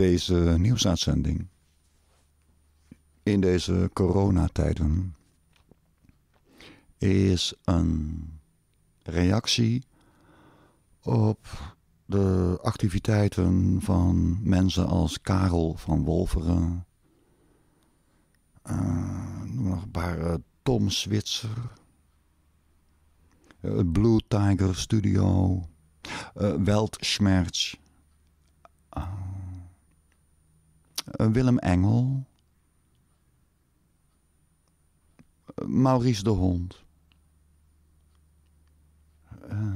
deze nieuwsuitzending. In deze coronatijden is een reactie op de activiteiten van mensen als Karel van Wolveren, uh, eh, nog eh, Tom Switzer, uh, Blue Tiger Studio, uh, eh, Willem Engel, eh, Maurice de Hond. Eh,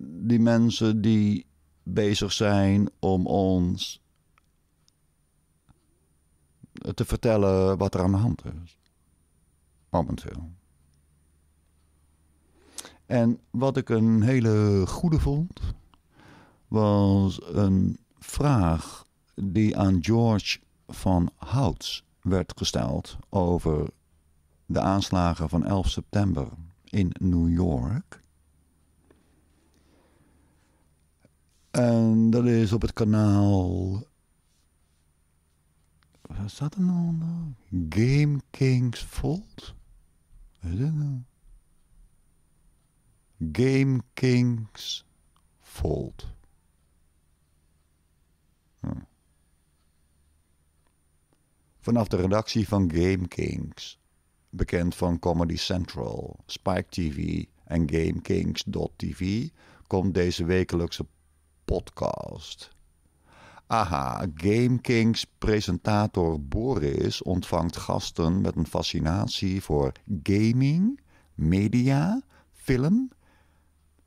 die mensen die bezig zijn om ons te vertellen wat er aan de hand is. Momenteel. En wat ik een hele goede vond, was een vraag die aan George van Houts werd gesteld over de aanslagen van 11 september in New York. En dat is op het kanaal. Wat staat er nou Game Kings Fault. Wat is nou? Game Kings Fault. Hm. Vanaf de redactie van Game Kings, bekend van Comedy Central, Spike TV en GameKings.tv, komt deze wekelijkse podcast. Aha, GameKings presentator Boris ontvangt gasten met een fascinatie voor gaming, media, film,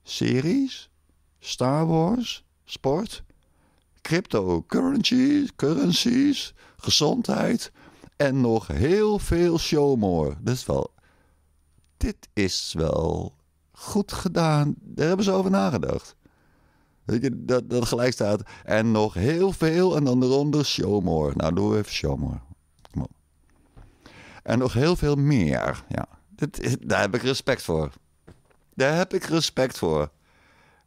series, Star Wars, sport, cryptocurrencies, currencies gezondheid en nog heel veel showmore. Dus wel. Dit is wel goed gedaan. Daar hebben ze over nagedacht. dat, dat gelijk staat. En nog heel veel en dan eronder showmore. Nou, doen we even showmore. Kom op. En nog heel veel meer. Ja. Dit, daar heb ik respect voor. Daar heb ik respect voor.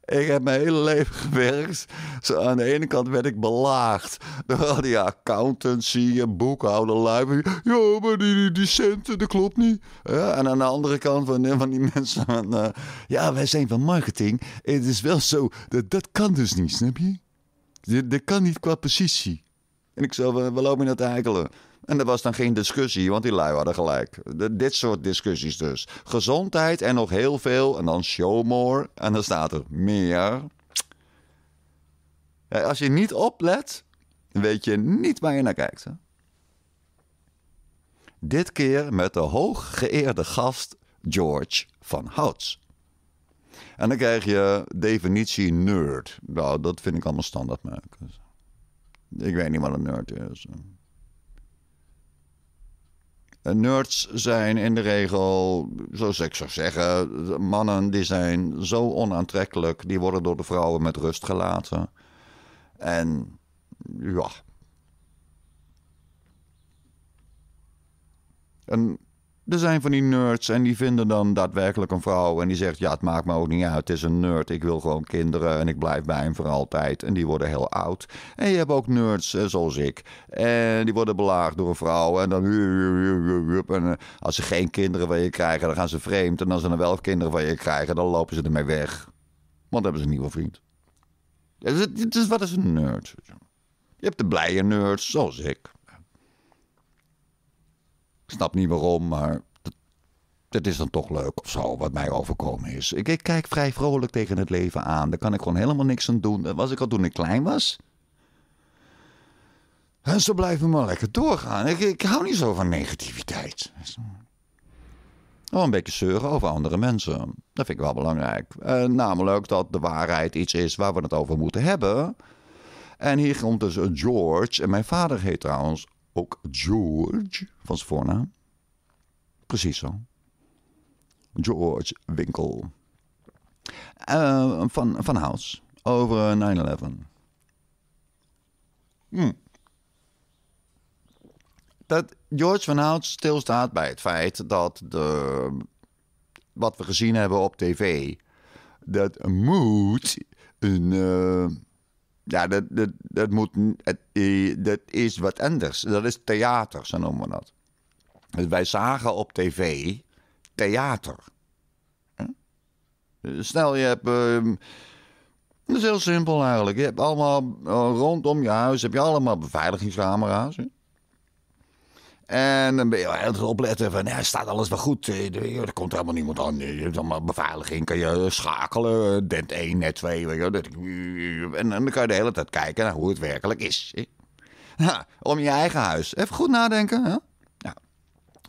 Ik heb mijn hele leven gewerkt. Zo, aan de ene kant werd ik belaagd door al die accountancy en boekhouder lui. Ja, maar die, die, centen, dat klopt niet. en aan de andere kant van, van die mensen van... Eh, ja, wij zijn van marketing. Het is wel zo, dat, dat kan dus niet, snap je? Dat, dat kan niet qua positie. En ik zou, we, lopen in dat eigenlijk. En er was dan geen discussie, want die lui hadden gelijk. dit soort discussies dus. Gezondheid en nog heel veel. En dan show more. En dan staat er meer. Als je niet oplet, weet je niet waar je naar kijkt. Hè? Dit keer met de hooggeëerde gast George van Houts. En dan krijg je definitie nerd. Nou, dat vind ik allemaal standaard maken. Ik weet niet wat een nerd is. Eh, nerds zijn in de regel, zoals ik zou zeggen, mannen die zijn zo onaantrekkelijk, die worden door de vrouwen met rust gelaten. En ja. En er zijn van die nerds en die vinden dan daadwerkelijk een vrouw. En die zegt: Ja, het maakt me ook niet uit. Het is een nerd. Ik wil gewoon kinderen en ik blijf bij hem voor altijd. En die worden heel oud. En je hebt ook nerds eh, zoals ik. En die worden belaagd door een vrouw. En dan. En eh, als ze geen kinderen van je krijgen, dan gaan ze vreemd. En als ze dan wel kinderen van je krijgen, dan lopen ze ermee weg. Want dan hebben ze een nieuwe vriend. Dus wat is een nerd? Je hebt de blije nerds zoals ik. Ik snap niet waarom, maar dat is dan toch leuk of zo, wat mij overkomen is. Ik, ik, kijk vrij vrolijk tegen het leven aan. Daar kan ik gewoon helemaal niks aan doen. Dat was ik al toen ik klein was. En ze blijven maar lekker doorgaan. Ik, ik hou niet zo van negativiteit. Oh, een beetje zeuren over andere mensen. Dat vind ik wel belangrijk. Eh, namelijk dat de waarheid iets is waar we het over moeten hebben. En hier komt dus George. En mijn vader heet trouwens ook George van zijn voornaam. Precies zo. George Winkel. Eh, van, van House. Over 9-11. Hm. Dat George van Hout stilstaat bij het feit dat de, wat we gezien hebben op tv. dat moet een. Uh, ja, dat, dat, dat, moet, dat is wat anders. Dat is theater, zo noemen we dat. Dus wij zagen op tv theater. Hm? Stel, je hebt... Ehm, dat is heel simpel eigenlijk. Je hebt allemaal eh, rondom je huis heb je allemaal beveiligingscamera's. En dan ben je heel opletten van, ja, staat alles wel goed? Eh, er komt helemaal niemand aan. je allemaal beveiliging kan je schakelen. Dent 1, net 2. En dan kan je de hele tijd kijken naar hoe het werkelijk is. Nou, om je eigen huis. Even goed nadenken. Hè?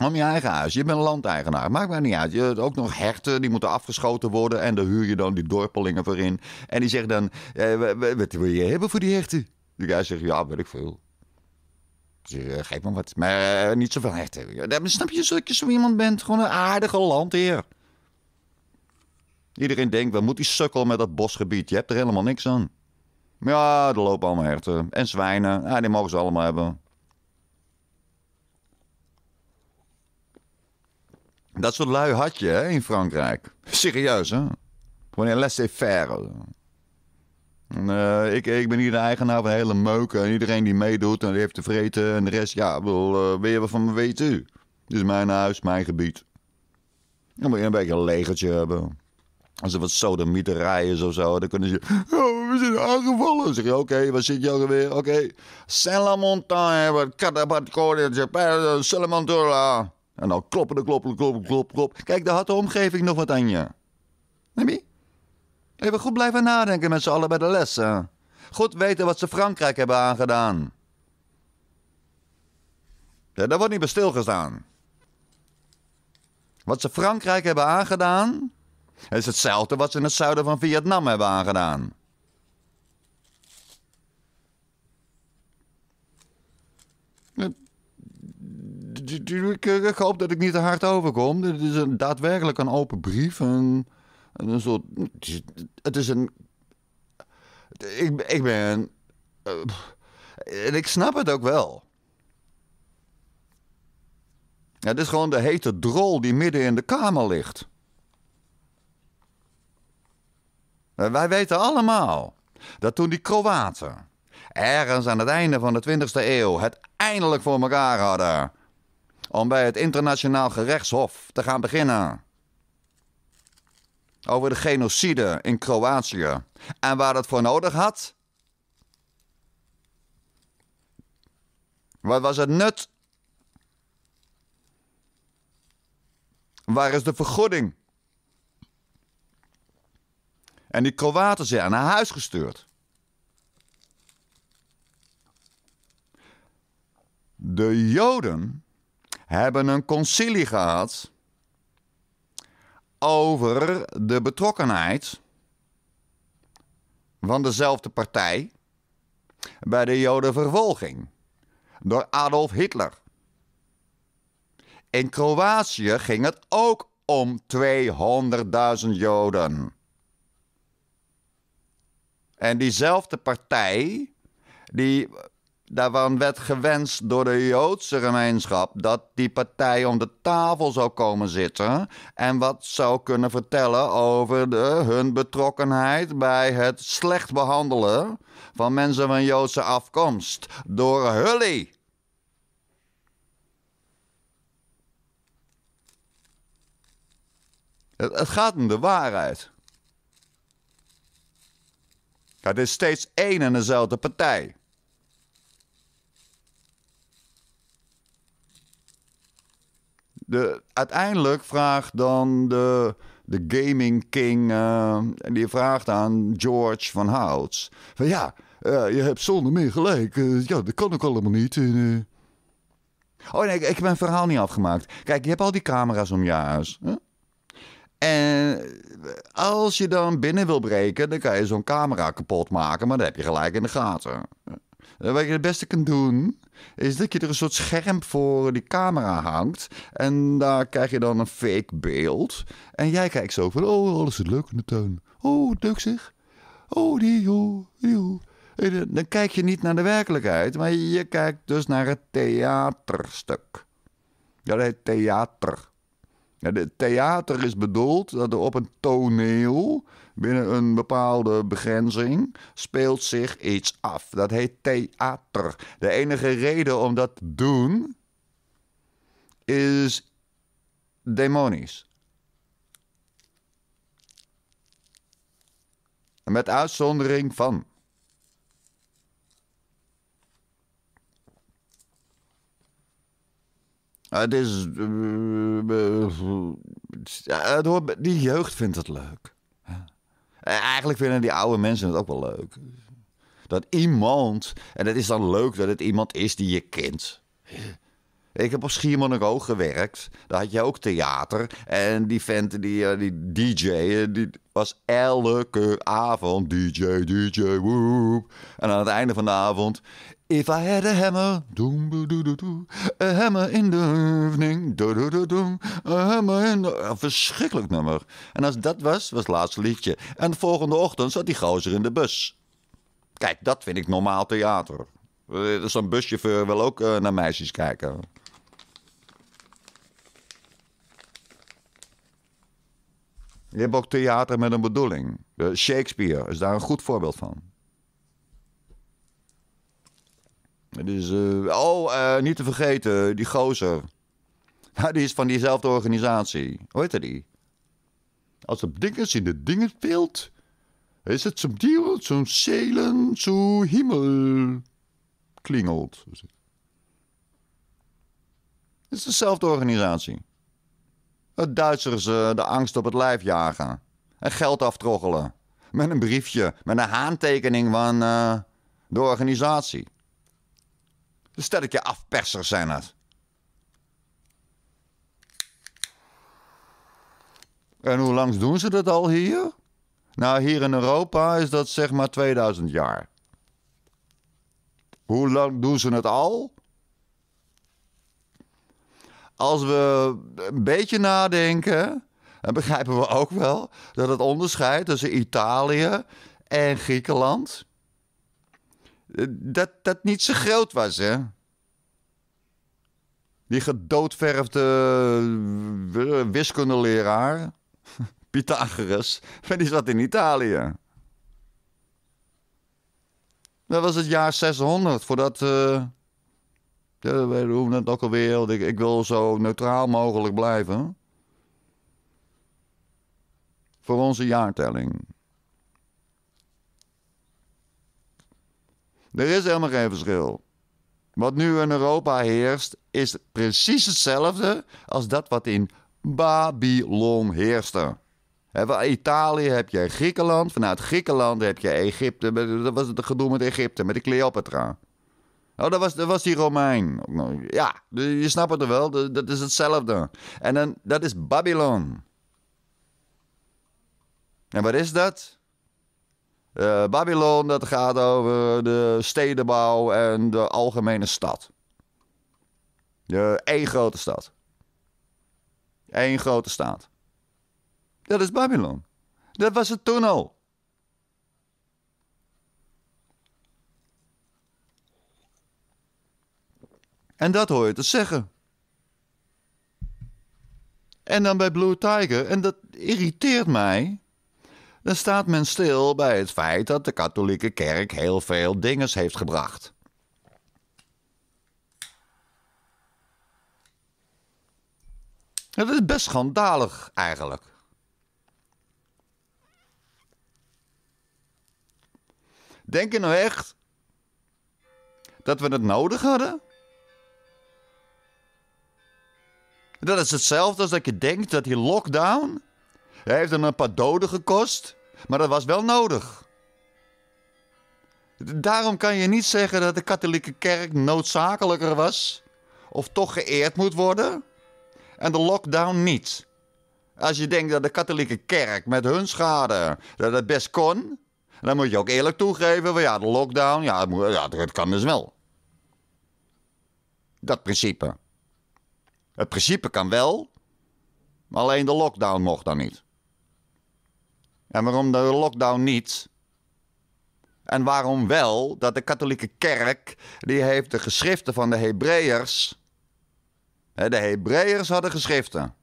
Om je eigen huis. Je bent een landeigenaar. Maakt mij niet uit. Je hebt ook nog herten die moeten afgeschoten worden. En daar huur je dan die dorpelingen voor in. En die zeggen dan: eh, Wat wil je hebben voor die herten? Die guy zegt: Ja, weet ik veel. Eh, geef me wat. Maar eh, niet zoveel herten. Eh. snap je dat zo iemand bent? Gewoon een aardige landheer. Iedereen denkt, wat moet die sukkel met dat bosgebied? Je hebt er helemaal niks aan. Ja, er lopen allemaal herten. En zwijnen. Ja, die mogen ze allemaal hebben. Dat soort lui had je in Frankrijk. Serieus, hè? Gewoon een laissez-faire. Eh, ik, ik ben hier de eigenaar van hele meuken. En iedereen die meedoet en heeft te vreten. En de rest, ja, eh, wil, uh, wat van me weten? Dit is mijn huis, mijn gebied. Dan moet je een beetje een legertje hebben. Als er wat sodemieterij is of zo, dan kunnen ze... Oh, we zijn aangevallen. Dan zeg je, oké, okay, waar zit je weer? Eh, oké. Okay. Salamontagne, Salamantola. En dan kloppen, kloppen, kloppen, kloppen, kloppen. Kijk, daar had de omgeving nog wat aan je. Even goed blijven nadenken met z'n allen bij de lessen. Goed weten wat ze Frankrijk hebben aangedaan. Ja, daar wordt niet bij stilgestaan. Wat ze Frankrijk hebben aangedaan, is hetzelfde wat ze in het zuiden van Vietnam hebben aangedaan. Eh, ik hoop dat ik niet te hard overkom. Dit is daadwerkelijk een open brief. Een soort, het is een. Ik, ik ben. Eh, en ik snap het ook wel. het is gewoon de hete drol die midden in de kamer ligt. Wij weten allemaal dat toen die Kroaten ergens aan het einde van de 20e eeuw het eindelijk voor elkaar hadden om bij het internationaal gerechtshof te gaan beginnen over de genocide in Kroatië en waar het voor nodig had? Wat was het nut? Waar is de vergoeding? En die Kroaten zijn naar huis gestuurd. De Joden hebben een concilie gehad over de betrokkenheid van dezelfde partij bij de Jodenvervolging door Adolf Hitler. In Kroatië ging het ook om 200.000 Joden. En diezelfde partij die Daarvan werd gewenst door de Joodse gemeenschap dat die partij om de tafel zou komen zitten en wat zou kunnen vertellen over de, hun betrokkenheid bij het slecht behandelen van mensen van Joodse afkomst door Hully. Het, het gaat om de waarheid. Het is steeds één en dezelfde partij. de, uiteindelijk vraagt dan de, de gaming king, en eh, die vraagt aan George van Houts. Van ja, eh, je hebt zonder meer gelijk. Eh, ja, dat kan ook allemaal niet. Oh nee, ik, heb mijn verhaal niet afgemaakt. Kijk, je hebt al die camera's om je huis. En als je dan binnen wil breken, dan kan je zo'n camera kapot maken. Maar dat heb je gelijk in de gaten. Eh, wat je het beste kunt doen, is dat je er een soort scherm voor die camera hangt. En daar krijg je dan een fake beeld. En jij kijkt zo van, oh, alles is leuk in de tuin. Oh, leuk zeg. Oh, die joh, die joh. Dan kijk je niet naar de werkelijkheid, maar je kijkt dus naar het theaterstuk. Ja, dat heet theater. Ja, het theater is bedoeld dat er op een toneel Binnen een bepaalde begrenzing speelt zich iets af. Dat heet theater. De enige reden om dat te doen is demonisch. Met uitzondering van. Het is. Uh, die jeugd vindt het leuk. Eh, eigenlijk vinden die oude mensen het ook wel leuk. Dat iemand, en het is dan leuk dat het iemand is die je kent. Ik heb op Schiermonnikoog gewerkt. Daar had je ook theater. En die vent, die, eh, die DJ, eh, die was elke avond DJ, DJ, woep. En aan het einde van de avond... If I had a hammer, doem, doem, doem, doem, a hammer in the evening, doem, doem, a hammer in Een verschrikkelijk nummer. En als dat was, was het laatste liedje. En de volgende ochtend zat die gozer in de bus. Kijk, dat vind ik normaal theater. Eh, zo'n buschauffeur wil ook naar meisjes kijken. Je hebt ook theater met een bedoeling. Shakespeare is daar een goed voorbeeld van. is, uh, oh, eh, niet te vergeten, die gozer. die is van diezelfde organisatie. Hoe heet die? Als op dingen in de speelt, is het zo'n dier, zo'n zelen, zo'n hemel Klingelt. Het is dezelfde organisatie. Het Duitsers eh, de angst op het lijf jagen. En geld aftroggelen. Met een briefje, met een haantekening van eh, de organisatie. De sterke afpersers zijn het. En hoe lang doen ze dat al hier? Nou, hier in Europa is dat zeg maar 2000 jaar. Hoe lang doen ze het al? als we een beetje nadenken, dan begrijpen we ook wel dat het onderscheid tussen Italië en Griekenland eh, dat dat niet zo groot was, hè? Die gedoodverfde eh, wiskundeleraar, Pythagoras, die zat in Italië. Dat was het jaar 600, voordat eh, ja, doen hoe het ook alweer. Ik, ik wil zo neutraal mogelijk blijven. Voor onze jaartelling. Er is helemaal geen verschil. Wat nu in Europa heerst, is precies hetzelfde als dat wat in Babylon heerste. Italië heb je Griekenland, vanuit Griekenland heb je Egypte. Dat was het gedoe met Egypte, met de Cleopatra. Oh, dat was, dat was die Romein. Nou, ja, je snapt het wel. Dat, is hetzelfde. En dan, dat is Babylon. En wat is dat? Eh, Babylon, dat gaat over de stedenbouw en de algemene stad. De één grote stad. Eén grote staat. Dat is Babylon. Dat was het toen al. En dat hoor je te zeggen. En dan bij Blue Tiger, en dat irriteert mij. Dan staat men stil bij het feit dat de katholieke kerk heel veel dinges heeft gebracht. Dat is best schandalig eigenlijk. Denk je nou echt dat we het nodig hadden? Dat is hetzelfde als dat je denkt dat die lockdown. Hij heeft hem een paar doden gekost, maar dat was wel nodig. Daarom kan je niet zeggen dat de katholieke kerk noodzakelijker was, of toch geëerd moet worden, en de lockdown niet. Als je denkt dat de katholieke kerk met hun schade dat het best kon, dan moet je ook eerlijk toegeven: van ja, de lockdown, ja, het kan dus wel. Dat principe. Het principe kan wel, maar alleen de lockdown mocht dan niet. En waarom de lockdown niet? En waarom wel? Dat de katholieke kerk, die heeft de geschriften van de Hebreërs. De Hebreërs hadden geschriften.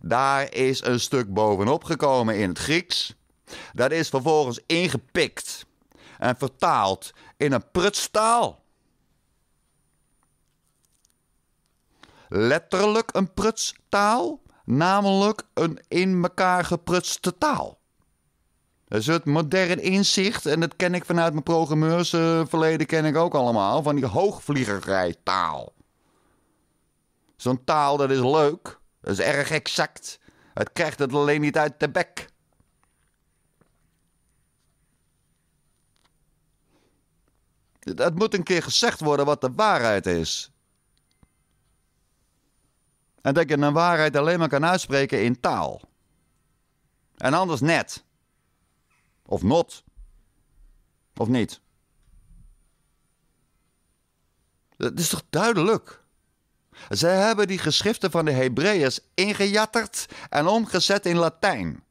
Daar is een stuk bovenop gekomen in het Grieks. Dat is vervolgens ingepikt en vertaald in een prutstaal. letterlijk een prutstaal, namelijk een in elkaar geprutste taal. Dat is het modern inzicht en dat ken ik vanuit mijn programmeursverleden eh, ken ik ook allemaal, van die hoogvliegerijtaal. Zo'n taal dat is leuk, dat is erg exact. Het krijgt het alleen niet uit de bek. Het moet een keer gezegd worden wat de waarheid is. En dat je een waarheid alleen maar kan uitspreken in taal. En anders net. Of not. Of niet. Dat is toch duidelijk? Zij hebben die geschriften van de Hebreeërs ingejatterd en omgezet in Latijn.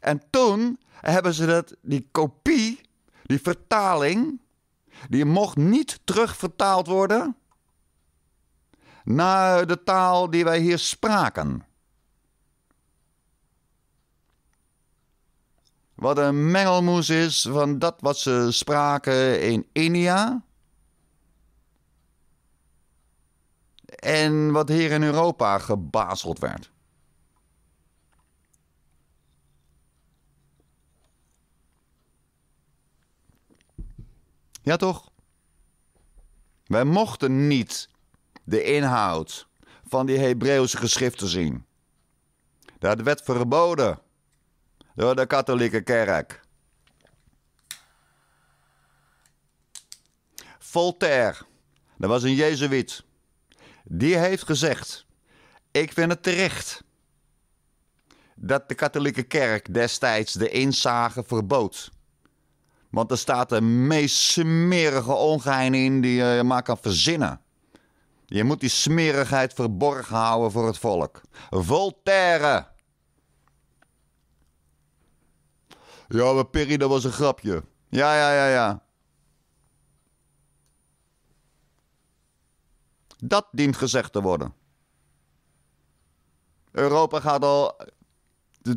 En toen hebben ze dat, die kopie, die vertaling, die mocht niet terugvertaald worden naar de taal die wij hier spraken. Wat een mengelmoes is van dat wat ze spraken in India. En wat hier in Europa gebazeld werd. Ja toch? Wij mochten niet de inhoud van die Hebreeuwse geschriften zien. Dat werd verboden door de katholieke kerk. Voltaire, dat was een Jezuïet, die heeft gezegd: Ik vind het terecht dat de katholieke kerk destijds de inzage verbood. Want er staat de meest smerige ongein in die je maar kan verzinnen. Je moet die smerigheid verborgen houden voor het volk. Voltaire! Ja, maar Perry, dat was een grapje. Ja, ja, ja, ja. Dat dient gezegd te worden. Europa gaat al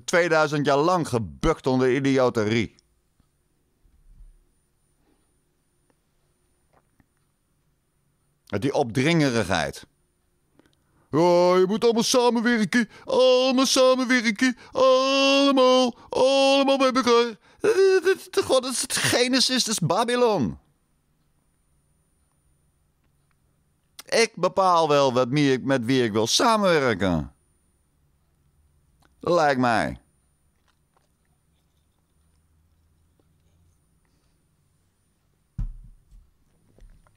2000 jaar lang gebukt onder idioterie. Die opdringerigheid. Oh, je moet allemaal samenwerken. Allemaal samenwerken. Allemaal. Allemaal bij elkaar. Eh, God, dat is het Genesis, dat is Babylon. Ik bepaal wel wat met wie ik wil samenwerken. Lijkt mij.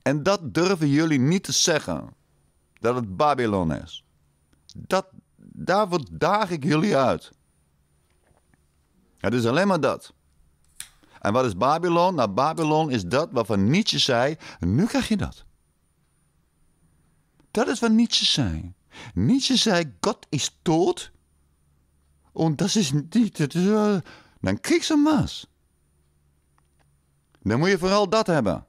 En dat durven jullie niet te zeggen. Dat het Babylon is. Dat, daarvoor daag ik jullie uit. Het is alleen maar dat. En wat is Babylon? Nou, Babylon is dat waarvan Nietzsche zei: nu krijg je dat. Dat is wat Nietzsche zei. Nietzsche zei: God is dood. En oh, dat is niet. dan krieg ze maas. Dan moet je vooral dat hebben.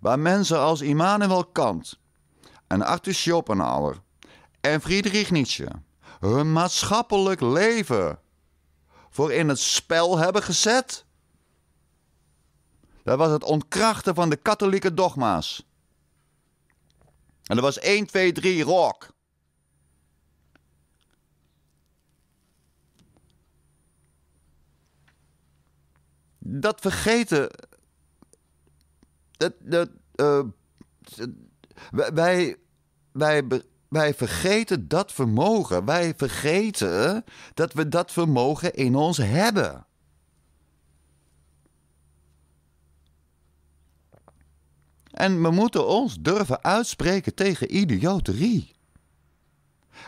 waar mensen als Immanuel Kant en Arthur Schopenhauer en Friedrich Nietzsche hun maatschappelijk leven voor in het spel hebben gezet? Dat was het ontkrachten van de katholieke dogma's. En dat was 1, 2, 3, rock. Dat vergeten dat, dat, eh, wij, wij, wij vergeten dat vermogen. Wij vergeten dat we dat vermogen in ons hebben. En we moeten ons durven uitspreken tegen idioterie.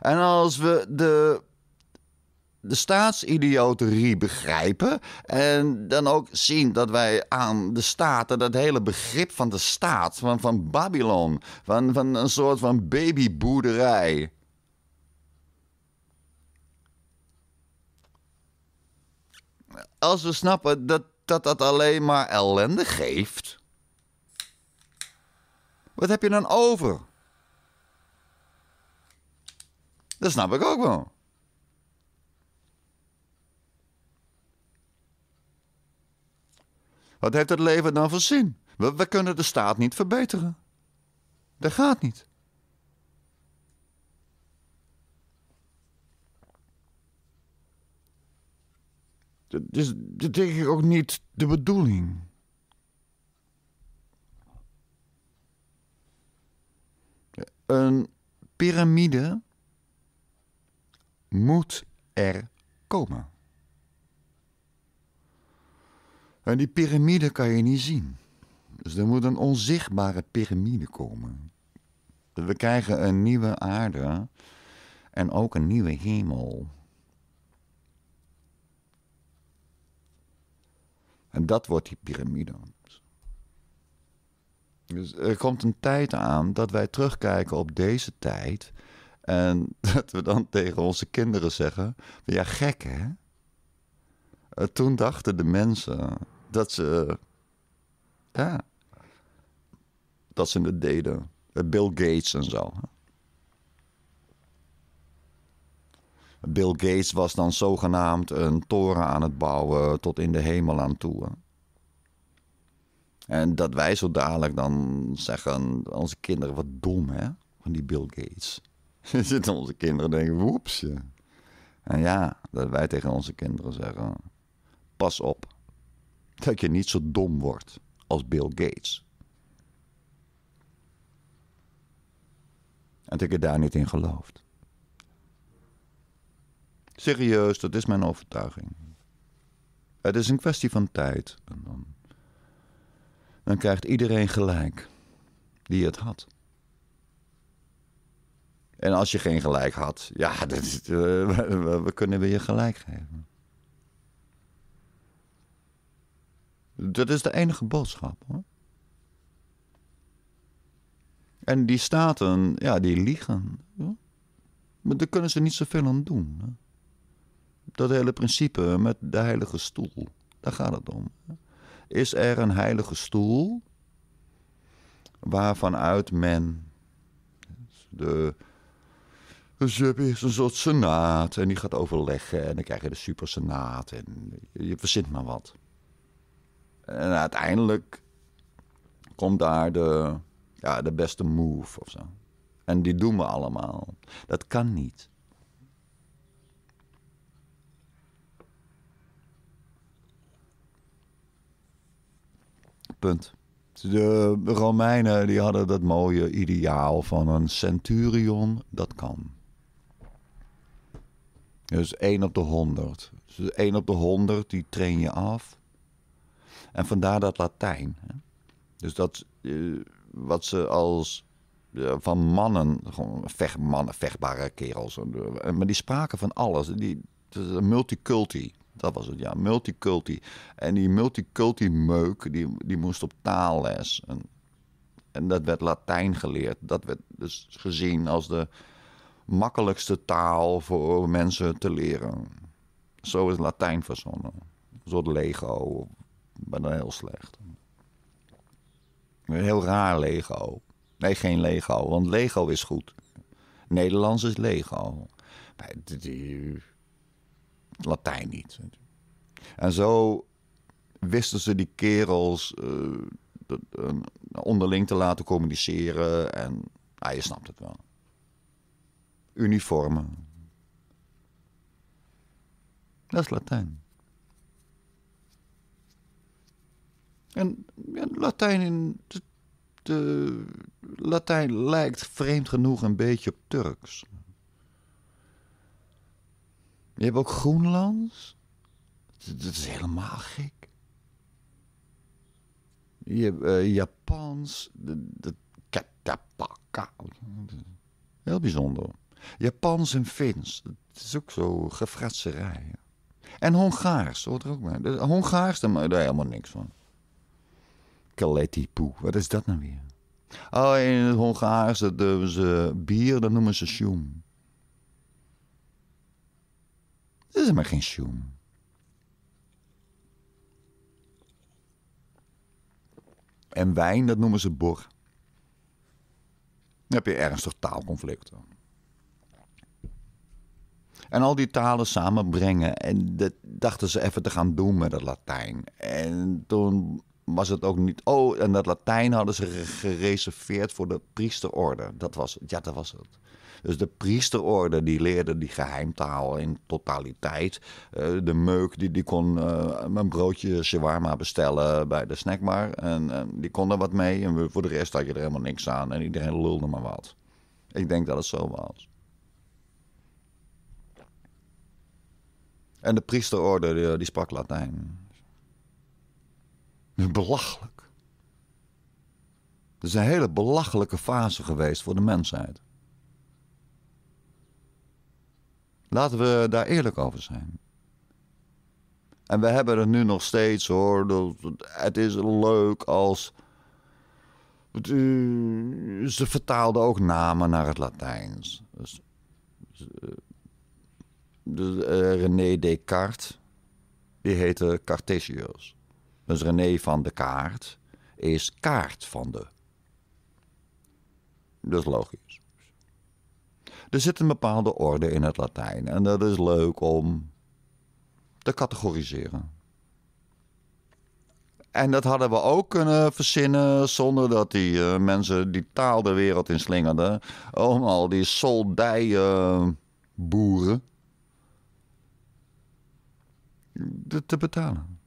En als we de de staatsidioterie begrijpen. En dan ook zien dat wij aan de staten dat hele begrip van de staat, van, van Babylon, van, van een soort van babyboerderij. Als we snappen dat dat, dat alleen maar ellende geeft, wat heb je dan over? Dat snap ik ook wel. Wat heeft het leven dan voor zin? We, kunnen de staat niet verbeteren. Dat gaat niet. Dat is, denk ik ook niet de bedoeling. Een piramide moet er komen. En die piramide kan je niet zien. Dus er moet een onzichtbare piramide komen. We krijgen een nieuwe aarde en ook een nieuwe hemel. En dat wordt die piramide. Dus er komt een tijd aan dat wij terugkijken op deze tijd. En dat we dan tegen onze kinderen zeggen: Ja, gek hè? Eh, toen dachten de mensen dat ze. Ja. Dat ze het deden. Bill Gates en zo. Bill Gates was dan zogenaamd een toren aan het bouwen tot in de hemel aan toe. En dat wij zo dadelijk dan zeggen, onze kinderen, wat dom hè, van die Bill Gates. Zitten onze kinderen denken, woepsje. En ja, dat wij tegen onze kinderen zeggen, pas op dat je niet zo dom wordt als Bill Gates. En dat ik heb daar niet in gelooft. Serieus, dat is mijn overtuiging. Het is een kwestie van tijd. En dan, dan krijgt iedereen gelijk die het had. En als je geen gelijk had, ja, eh, we, we kunnen je gelijk geven. Dat is de enige boodschap. Hoor. En die staten, ja, die liegen. Maar daar kunnen ze niet zoveel aan doen. Hè? Dat hele principe met de heilige stoel, daar gaat het om. Is er een heilige stoel waarvanuit men de hebt eerst een soort senaat en die gaat overleggen en dan krijg je de supersenaat en je verzint maar wat. En uiteindelijk komt daar de, ja, de beste move of zo. En die doen we allemaal. Dat kan niet. Punt. De Romeinen die hadden dat mooie ideaal van een centurion. Dat kan. Dus 1 op de 100. Dus 1 op de 100 die train je af. En vandaar dat Latijn. Hè? Dus dat eh, wat ze als eh, van mannen, gewoon vecht, mannen, vechtbare kerels. Eh, maar die spraken van alles. Die, multiculti. Dat was het, ja, multiculti. En die multiculti-meuk, die, die moest op taalles. En, en dat werd Latijn geleerd. Dat werd dus gezien als de makkelijkste taal voor mensen te leren. Zo is Latijn verzonnen. Een soort Lego maar dan heel slecht. Een heel raar Lego. Nee, geen Lego, want Lego is goed. Nederlands is Lego. Latijn niet. En zo wisten ze die kerels eh, onderling te laten communiceren. En ah, je snapt het wel. Uniformen. Dat is Latijn. En Latijn in de, Latijn lijkt vreemd genoeg een beetje op Turks. Je hebt ook Groenlands. Dat is helemaal gek. Je hebt uh, Japans. de Heel bijzonder. Japans en Fins. Dat is ook zo gefratserij. En Hongaars hoort er ook bij. Hongaars, daar, daar helemaal niks van. Kaletipoe. Wat is dat nou weer? Oh, in het Hongaars, dat noemen ze bier, dat noemen ze sjoem. Dat is maar geen sjoem. En wijn, dat noemen ze bor. Dan heb je ernstig taalconflicten. En al die talen samenbrengen. En dat dachten ze even te gaan doen met het Latijn. En toen was het ook niet. Oh, en dat Latijn hadden ze gereserveerd voor de priesterorde. Dat was het. Ja, dat was het. Dus de priesterorde die leerde die geheimtaal in totaliteit. Eh, de meuk die, die kon uh, een broodje shawarma bestellen bij de snackbar. En, eh, die kon er wat mee. En voor de rest had je er helemaal niks aan. En iedereen lulde maar wat. Ik denk dat het zo was. En de priesterorde die sprak Latijn belachelijk. Het is een hele belachelijke fase geweest voor de mensheid. Laten we daar eerlijk over zijn. En we hebben er nu nog steeds hoor. Het is leuk als. Eh, ze vertaalden ook namen naar het Latijns. Dus, eh, eh, René Descartes, die heette Cartesius. Dus René van de Kaart is Kaart van de. Dat is logisch. Er zit een bepaalde orde in het Latijn en dat is leuk om te categoriseren. En dat hadden we ook kunnen verzinnen zonder dat die eh, mensen die taal de wereld in slingerden. Om al die soldijenboeren eh, te betalen.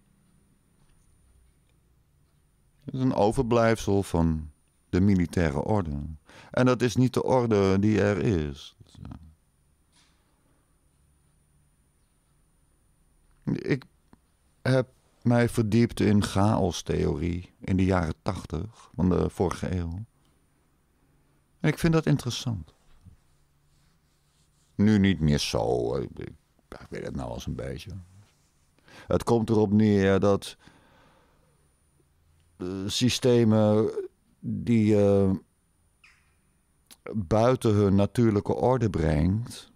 Het is een overblijfsel van de militaire orde. En dat is niet de orde die er is. Ik heb mij verdiept in chaostheorie in de jaren tachtig van de vorige eeuw. En ik vind dat interessant. Nu niet meer zo. Ik, weet het nou als een beetje. Het komt erop neer dat systemen die eh, buiten hun natuurlijke orde brengt,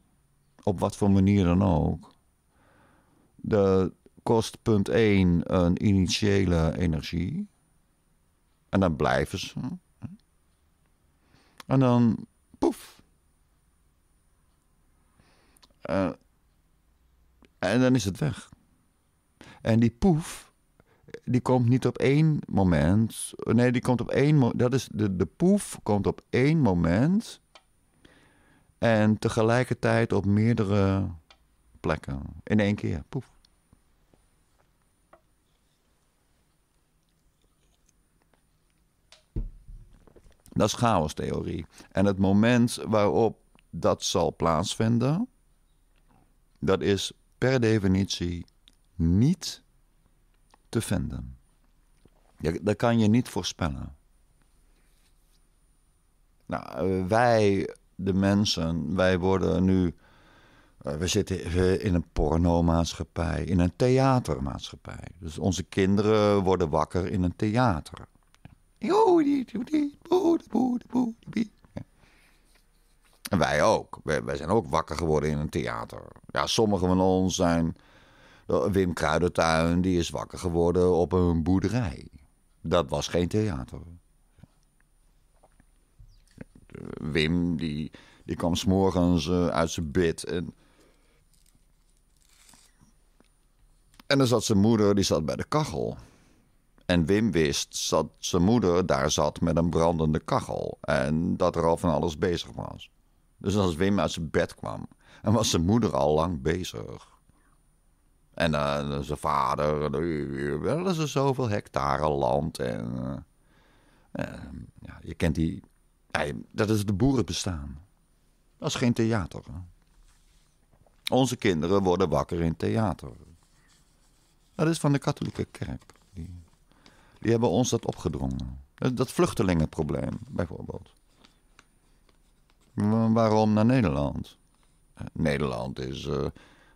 op wat voor manier dan ook, de, kost punt 1 een initiële energie. En dan blijven ze. En dan poef. Eh, en dan is het weg. En die poef die komt niet op één moment. Nee, die komt op één Dat is de, de poef komt op één moment. En tegelijkertijd op meerdere plekken. In één keer. Poef. Dat is chaostheorie. En het moment waarop dat zal plaatsvinden, dat is per definitie niet te vinden. Dat kan je niet voorspellen. Nou, eh, wij, de mensen, wij worden nu. Eh, we zitten in een pornomaatschappij, in een theatermaatschappij. Dus onze kinderen worden wakker in een theater. En wij ook. Wij, zijn ook wakker geworden in een theater. Ja, sommigen van ons zijn eh, Wim Kruidentuin die is wakker geworden op een boerderij. Dat was geen theater. Eh, Wim die, die kwam s'morgens eh, uit zijn bed en... En dan zat zijn moeder, die zat bij de kachel. En Wim wist dat zijn moeder daar zat met een brandende kachel. En dat er al van alles bezig was. Dus als Wim uit zijn bed kwam, dan was zijn moeder al lang bezig. Eh, en zijn vader, eh, wel eens zoveel hectare land. En, eh, ja, je kent die. dat is de boerenbestaan. Dat is geen theater. Onze kinderen worden wakker in theater. Dat is van de katholieke kerk. Die, die hebben ons dat opgedrongen. Dat, vluchtelingenprobleem, bijvoorbeeld. Waarom naar Nederland? Nederland is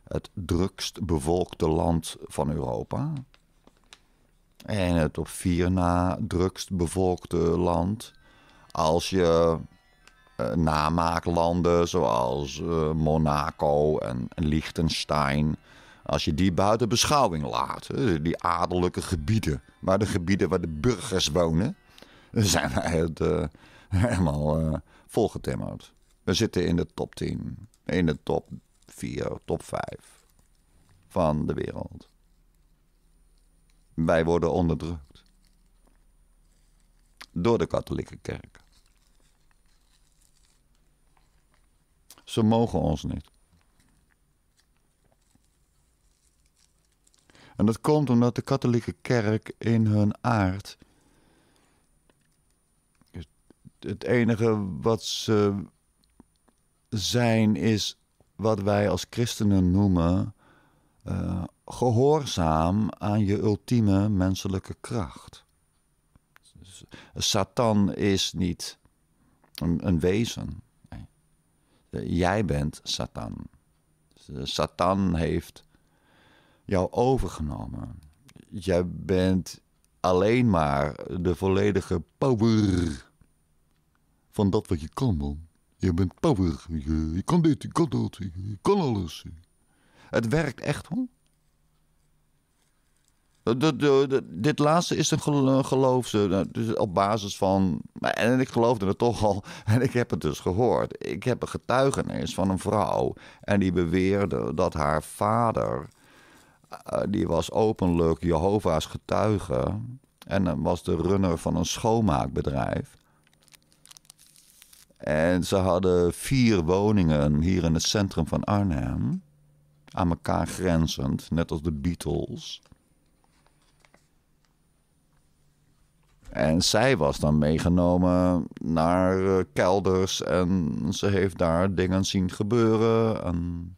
het drukst bevolkte land van Europa. En het op vier na drukst bevolkte land. Als je uh, namaaklanden zoals eh, Monaco en Liechtenstein. Als je die buiten beschouwing laat, die adellijke gebieden, maar de gebieden waar de burgers wonen, zijn wij het uh, helemaal volgetimmerd. We zitten in de top 10, in de top top 5 van de wereld. Wij worden onderdrukt door de katholieke kerk. Ze mogen ons niet. En dat komt omdat de katholieke kerk in hun aard het enige wat ze zijn is wat wij als christenen noemen eh, gehoorzaam aan je ultieme menselijke kracht. Dus, eh, Satan is niet een, wezen. Jij bent Satan. Dus, eh, Satan heeft jou overgenomen. Jij bent alleen maar de volledige power van dat wat je kan doen. Je bent power. Je, kan dit, je kan dat, je, kan alles. Het werkt echt hoor. dit laatste is een geloof nou, dus op basis van. En ik geloofde het toch al. En ik heb het dus gehoord. Ik heb een getuigenis van een vrouw. En die beweerde dat haar vader. Eh, die was openlijk Jehovah's getuige. En eh, was de runner van een schoonmaakbedrijf. En ze hadden vier woningen hier in het centrum van Arnhem. Aan elkaar grenzend, net als de Beatles. En zij was dan meegenomen naar eh, kelders en ze heeft daar dingen zien gebeuren. En...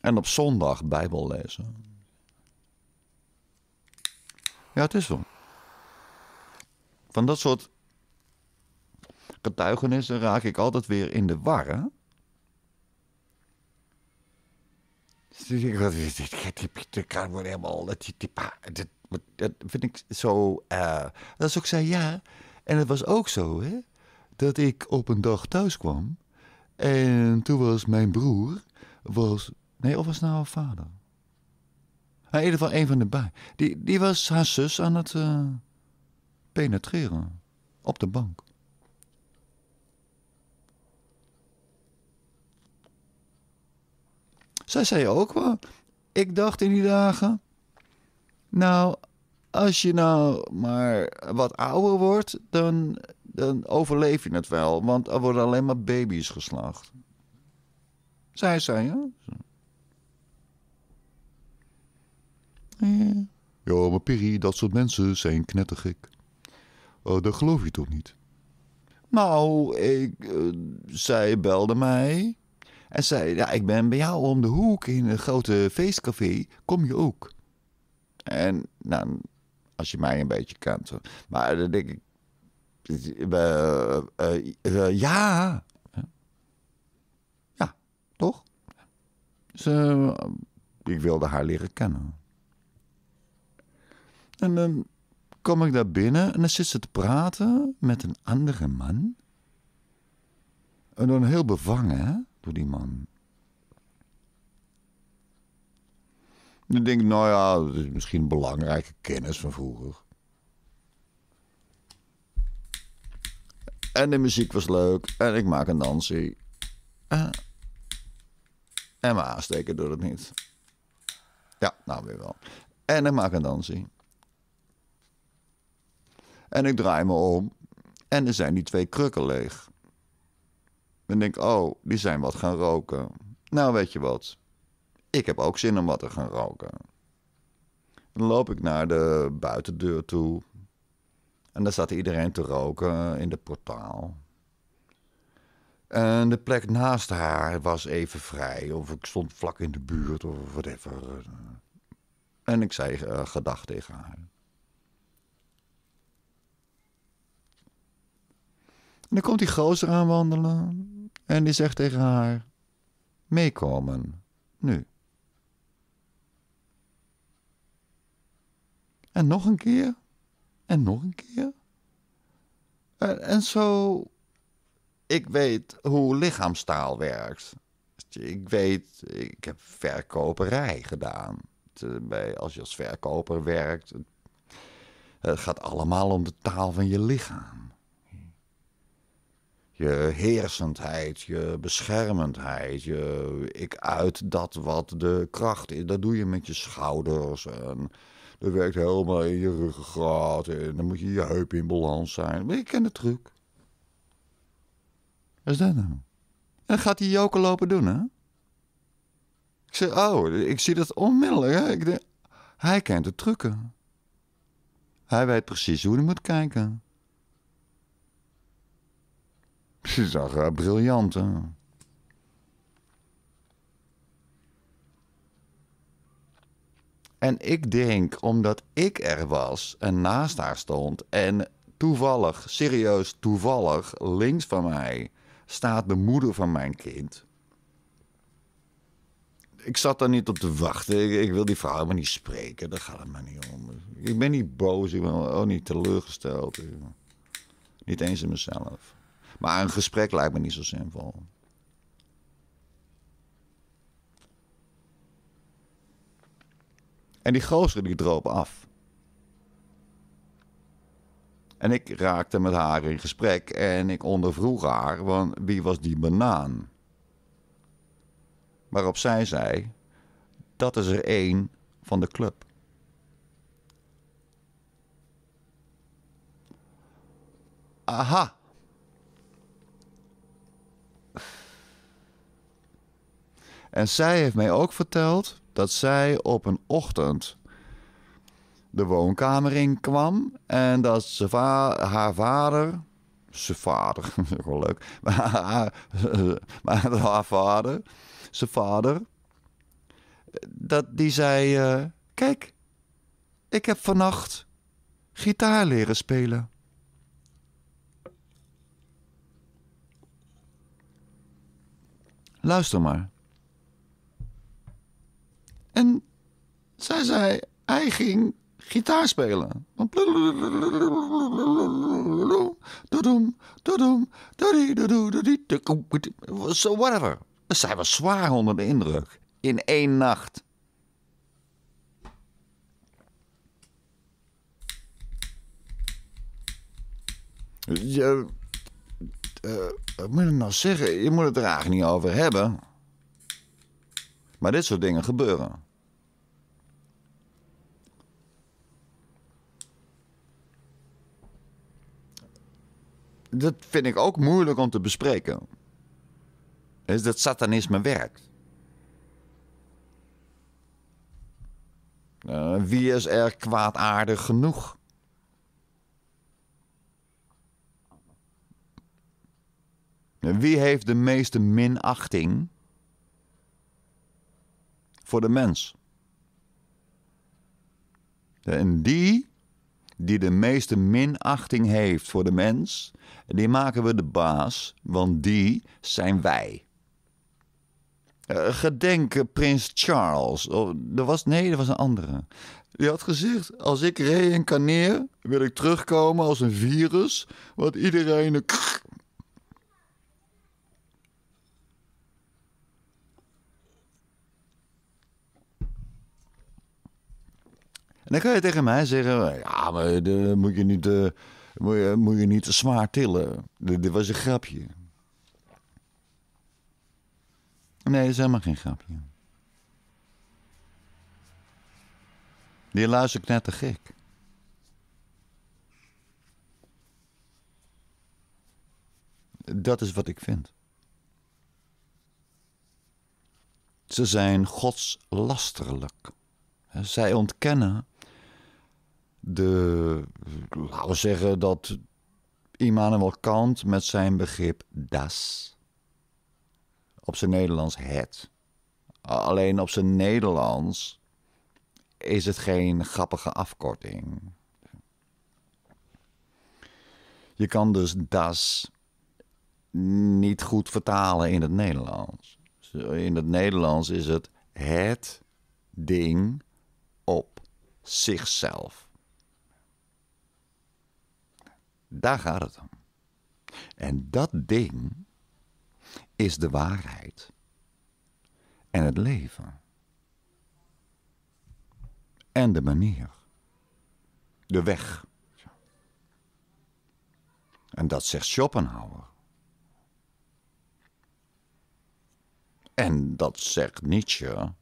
en, op zondag Bijbel lezen. Ja, het is zo van dat soort getuigenissen raak ik altijd weer in de war. Hè? Dus ik denk, dit kan wel helemaal. Dat, vind ik zo. Eh, dat is ook zei ja. En het was ook zo, hè? Dat ik op een dag thuis kwam. En toen was mijn broer. Was, nee, of was nou haar vader? Hij nou, in ieder geval een van de bij. Die, die was haar zus aan het. Eh, penetreren op de bank. Zij zei ook wel, ik dacht in die dagen, nou, als je nou maar wat ouder wordt, dan, dan overleef je het wel, want er worden alleen maar baby's geslacht. Zij zei, ja. Ja, maar Piri, dat soort mensen zijn knettergek. Oh, dat geloof je toch niet? Nou, ik, eh, zij belde mij. En zei, ja, ik ben bij jou om de hoek in een grote feestcafé. Kom je ook? En, nou, als je mij een beetje kent. Maar dan denk ik, eh, ja. Ja, toch? Ze, dus, ik wilde haar leren kennen. En dan. Ehm, kom ik daar binnen en dan zit ze te praten met een andere man. En dan heel bevangen hè, door die man. Dan denk ik, nou ja, dat is misschien belangrijke kennis van vroeger. En de muziek was leuk. En ik maak een dansie. Eh, en, en mijn aansteken doet het niet. Ja, nou weer wel. En ik maak een dansie. En ik draai me om en er zijn die twee krukken leeg. En denk, oh, die zijn wat gaan roken. Nou, weet je wat? Ik heb ook zin om wat te gaan roken. Dan loop ik naar de buitendeur toe. En daar zat iedereen te roken in de portaal. En de plek naast haar was even vrij. Of ik stond vlak in de buurt of whatever. En ik zei uh, gedag tegen haar. en dan komt die gozer aanwandelen en die zegt tegen haar: Meekomen, nu. En nog een keer. En nog een keer. En, en zo. Ik weet hoe lichaamstaal werkt. Ik weet, ik heb verkoperij gedaan. Bij, als je als verkoper werkt, het gaat allemaal om de taal van je lichaam je heersendheid, je beschermendheid, je ik uit dat wat de kracht is. Dat doe je met je schouders en dat werkt helemaal in je ruggengraat en dan moet je je heup in balans zijn. Maar ik ken de truc. Wat is dat nou? En gaat die joker lopen doen, hè? Ik zeg, oh, ik zie dat onmiddellijk. Ik denk, hij kent de trucken. Hij weet precies hoe hij moet kijken. Ze zag er briljant hè. En ik denk, omdat ik er was en naast haar stond en toevallig, serieus toevallig, links van mij staat de moeder van mijn kind. Ik zat daar niet op te wachten. Ik, wil die vrouw maar niet spreken. Daar gaat het maar niet om. Ik ben niet boos. Ik ben ook oh, niet teleurgesteld. Niet eens in mezelf. Maar een gesprek lijkt me niet zo simpel. En die gozer die droop af. En ik raakte met haar in gesprek en ik ondervroeg haar, want wie was die banaan? Waarop zij zei, dat is er één van de club. Aha, En zij heeft mij ook verteld dat zij op een ochtend de woonkamer in kwam en dat ze haar vader, zijn vader, wel leuk, maar haar, vader, zijn vader, dat die zei: eh, Kijk, ik heb vannacht gitaar leren spelen. Luister maar. En zij zei, hij ging gitaar spelen. So whatever. Dus zij was zwaar onder de indruk. In één nacht. Je, uh, wat moet ik nou zeggen? Je moet het er eigenlijk niet over hebben. Maar dit soort dingen gebeuren. dat vind ik ook moeilijk om te bespreken. Is dat satanisme werkt. Eh, wie is er kwaadaardig genoeg? Wie heeft de meeste minachting voor de mens? En die die de meeste minachting heeft voor de mens, die maken we de baas, want die zijn wij. Eh, gedenk eh, Prins Charles. Oh, er was, nee, er was een andere. Die had gezegd: Als ik reïncarneer, wil ik terugkomen als een virus. wat iedereen dan kan je tegen mij zeggen: Ja, maar de, moet, je niet, uh, moet, je, moet je niet zwaar tillen. Dit was een grapje. Nee, dat is helemaal geen grapje. Die ik net te gek. Dat is wat ik vind. Ze zijn godslasterlijk. Zij ontkennen de, laten we zeggen dat Immanuel Kant met zijn begrip das, op zijn Nederlands het. Alleen op zijn Nederlands is het geen grappige afkorting. Je kan dus das niet goed vertalen in het Nederlands. In het Nederlands is het het ding op zichzelf. Daar gaat het om. En dat ding is de waarheid en het leven. En de manier. De weg. En dat zegt Schopenhauer. En dat zegt Nietzsche.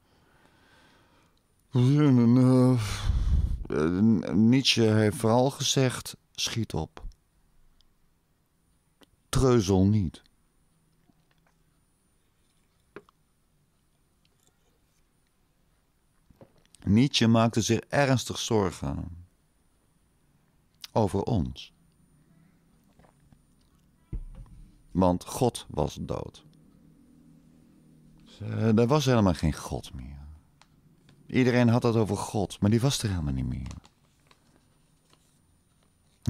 Eh, Nietzsche heeft vooral gezegd: schiet op treuzel niet. Nietzsche maakte zich ernstig zorgen over ons. Want God was dood. Er was helemaal geen God meer. Iedereen had het over God, maar die was er helemaal niet meer.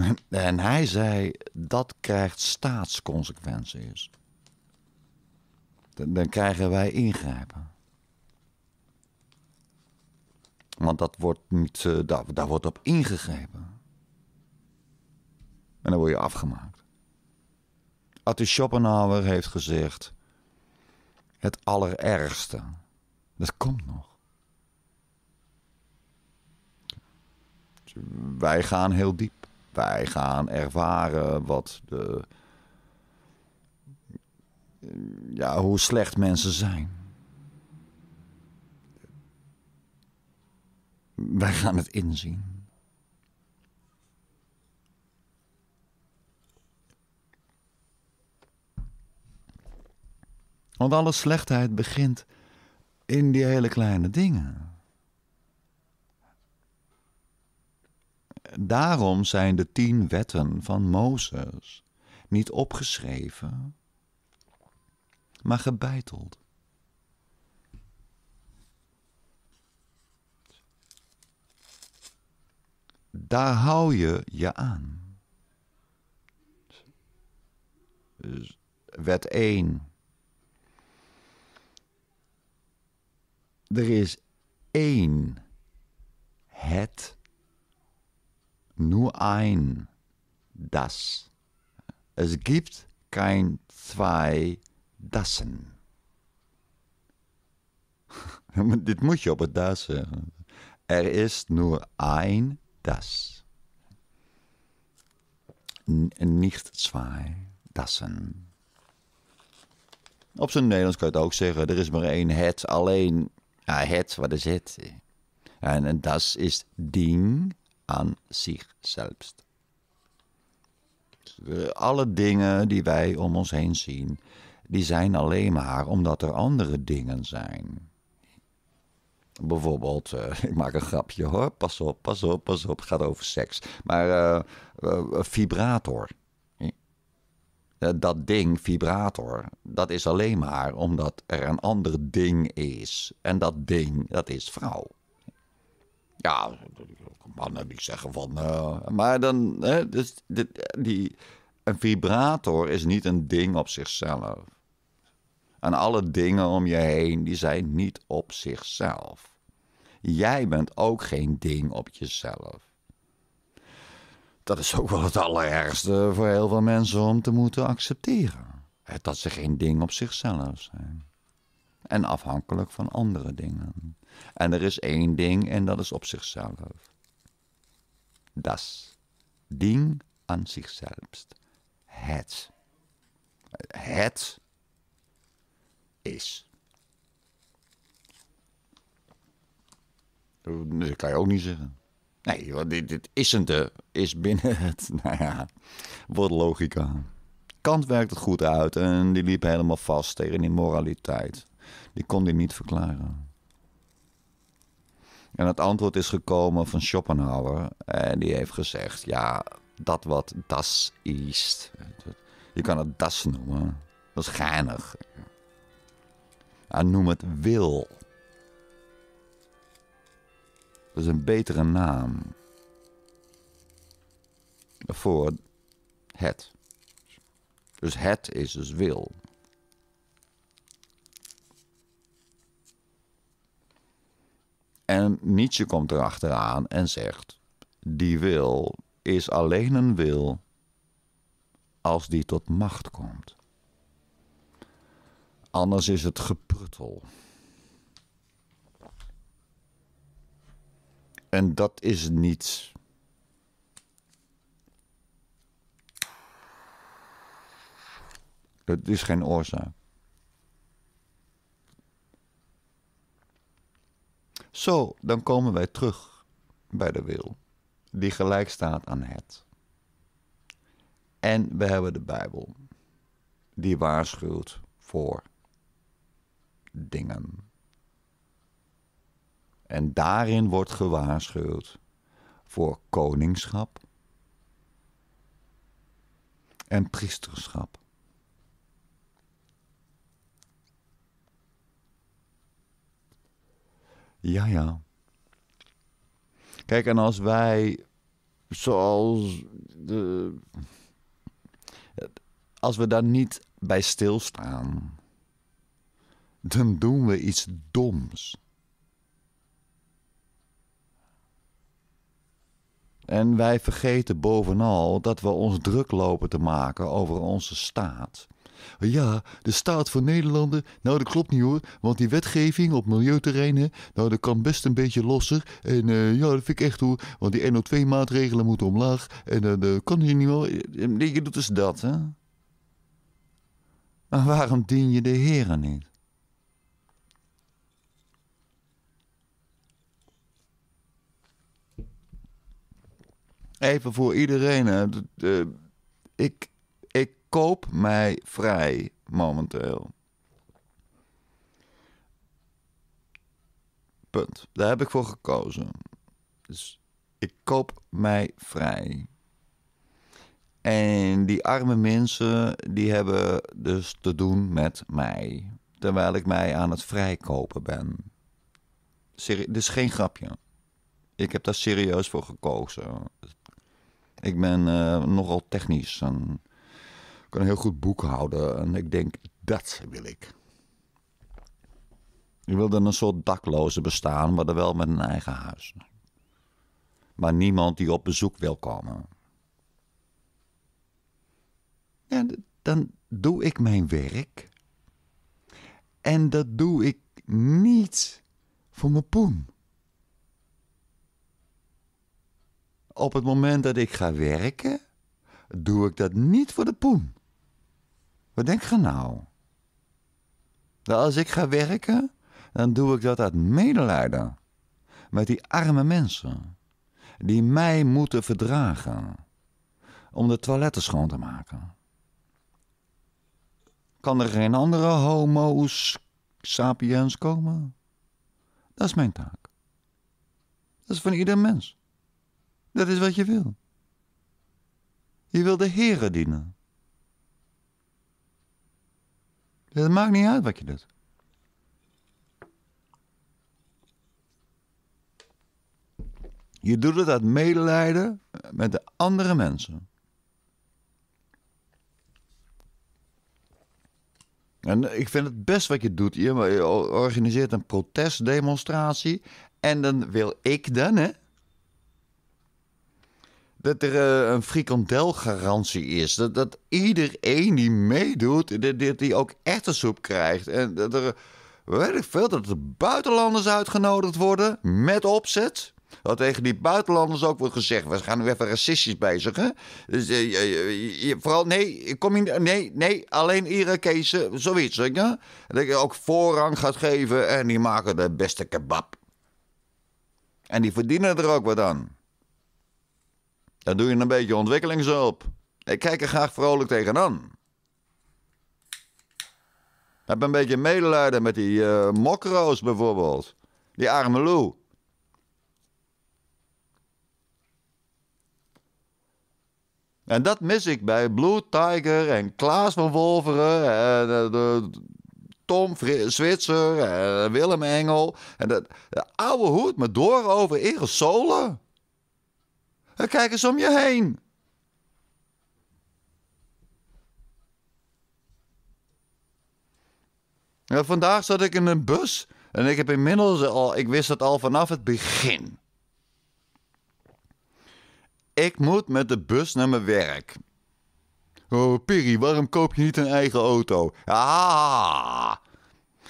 En hij zei, dat krijgt staatsconsequenties. Dan krijgen wij ingrijpen. Want dat wordt niet, eh, daar, daar wordt op ingegrepen. En dan word je afgemaakt. Arthur Schopenhauer heeft gezegd: Het allerergste, dat komt nog. Wij gaan heel diep wij gaan ervaren wat de. Ja, hoe slecht mensen zijn. Wij gaan het inzien. Want alle slechtheid begint in die hele kleine dingen. Daarom zijn de tien wetten van Mozes niet opgeschreven, maar gebeiteld. Daar hou je je aan. Dus wet 1. Er is één het nur ein, das. Es gibt kein zwei dassen. Dit moet je op het Duits zeggen. Eh. Er is nur ein das. N nicht zwei dassen. Op zijn Nederlands kan je het ook zeggen. Er is maar één het, alleen. Ja, het, wat is het? En, en das is ding aan zichzelf. Alle dingen die wij om ons heen zien, die zijn alleen maar omdat er andere dingen zijn. Bijvoorbeeld, eh, ik maak een grapje hoor, pas op, pas op, pas op, het gaat over seks. Maar eh, eh, vibrator. Dat ding, vibrator, dat is alleen maar omdat er een ander ding is. En dat ding, dat is vrouw. Ja, mannen die zeggen van. Uh, maar dan. Hè, dus, dit, die, een vibrator is niet een ding op zichzelf. En alle dingen om je heen, die zijn niet op zichzelf. Jij bent ook geen ding op jezelf. Dat is ook wel het allerergste voor heel veel mensen om te moeten accepteren. Dat ze geen ding op zichzelf zijn. En afhankelijk van andere dingen. En er is één ding en dat is op zichzelf. Das Ding aan zichzelf. Het. Het is. Dat kan je ook niet zeggen. Nee, dit, dit isn't is binnen het. Nou ja, wat logica. Kant werkt het goed uit en die liep helemaal vast tegen die moraliteit. Die kon hij niet verklaren. En het antwoord is gekomen van Schopenhauer. En die heeft gezegd: ja, dat wat das is. Je kan het das noemen. Dat is geinig. En noem het wil. Dat is een betere naam. Voor het. Dus het is dus wil. En Nietzsche komt erachteraan en zegt: Die wil is alleen een wil als die tot macht komt. Anders is het gepruttel. En dat is niets. Het is geen oorzaak. Zo, dan komen wij terug bij de wil, die gelijk staat aan het. En we hebben de Bijbel, die waarschuwt voor dingen. En daarin wordt gewaarschuwd voor koningschap en priesterschap. Ja, ja. Kijk, en als wij, zoals de, als we daar niet bij stilstaan, dan doen we iets doms. En wij vergeten bovenal dat we ons druk lopen te maken over onze staat. Ja, de staat voor Nederlanden, nou dat klopt niet hoor. Want die wetgeving op milieuterreinen, nou dat kan best een beetje losser. En eh, ja, dat vind ik echt hoor. Want die NO2-maatregelen moeten omlaag. En eh, dat kan hier niet meer. Je doet dus dat, hè? Maar waarom dien je de heren niet? Even voor iedereen. Uh, ik, koop mij vrij momenteel. Punt. Daar heb ik voor gekozen. Dus ik koop mij vrij. En die arme mensen, die hebben dus te doen met mij. Terwijl ik mij aan het vrijkopen ben. dit is geen grapje. Ik heb daar serieus voor gekozen. Ik ben eh, nogal technisch. En kan heel goed boek houden. En ik denk, dat wil ik. Ik wil dan een soort dakloze bestaan, maar dan wel met een eigen huis. Maar niemand die op bezoek wil komen. En dan doe ik mijn werk. En dat doe ik niet voor mijn poen. Op het moment dat ik ga werken, doe ik dat niet voor de poen. Wat denk je nou? Dat nou, als ik ga werken, dan doe ik dat uit medelijden. Met die arme mensen. Die mij moeten verdragen. Om de toiletten schoon te maken. Kan er geen andere homo sapiens komen? Dat is mijn taak. Dat is van ieder mens. Dat is wat je wil. Je wil de Heren dienen. Het maakt niet uit wat je doet. Je doet het uit medelijden met de andere mensen. En ik vind het best wat je doet. Je organiseert een protestdemonstratie. En dan wil ik dan, hè, dat er eh, een frikandelgarantie is. Dat, dat iedereen die meedoet, dat, die ook echte soep krijgt. En dat er, weet veel, dat er buitenlanders uitgenodigd worden met opzet. Dat tegen die buitenlanders ook wordt gezegd. We gaan nu even racistisch bezigen. Dus, eh, vooral, nee, kom je, nee, nee, alleen Irakezen, eh, zoiets. Hè? Dat je ook voorrang gaat geven en die maken de beste kebab. En die verdienen er ook wat aan. Dan doe je een beetje ontwikkelingshulp. Ik kijk er graag vrolijk tegenaan. Ik heb een beetje medelijden met die uh, bijvoorbeeld. Die arme Lou. En dat mis ik bij Blue Tiger en Klaas van Wolveren en eh, de, Tom Fri Zwitser en Willem Engel. En dat, de oude hoed me door over ingesolen. Eh, kijk eens om je heen. vandaag zat ik in een bus en ik heb inmiddels al, ik wist dat al vanaf het begin. Ik moet met de bus naar mijn werk. Oh, Piri, waarom koop je niet een eigen auto? Ah,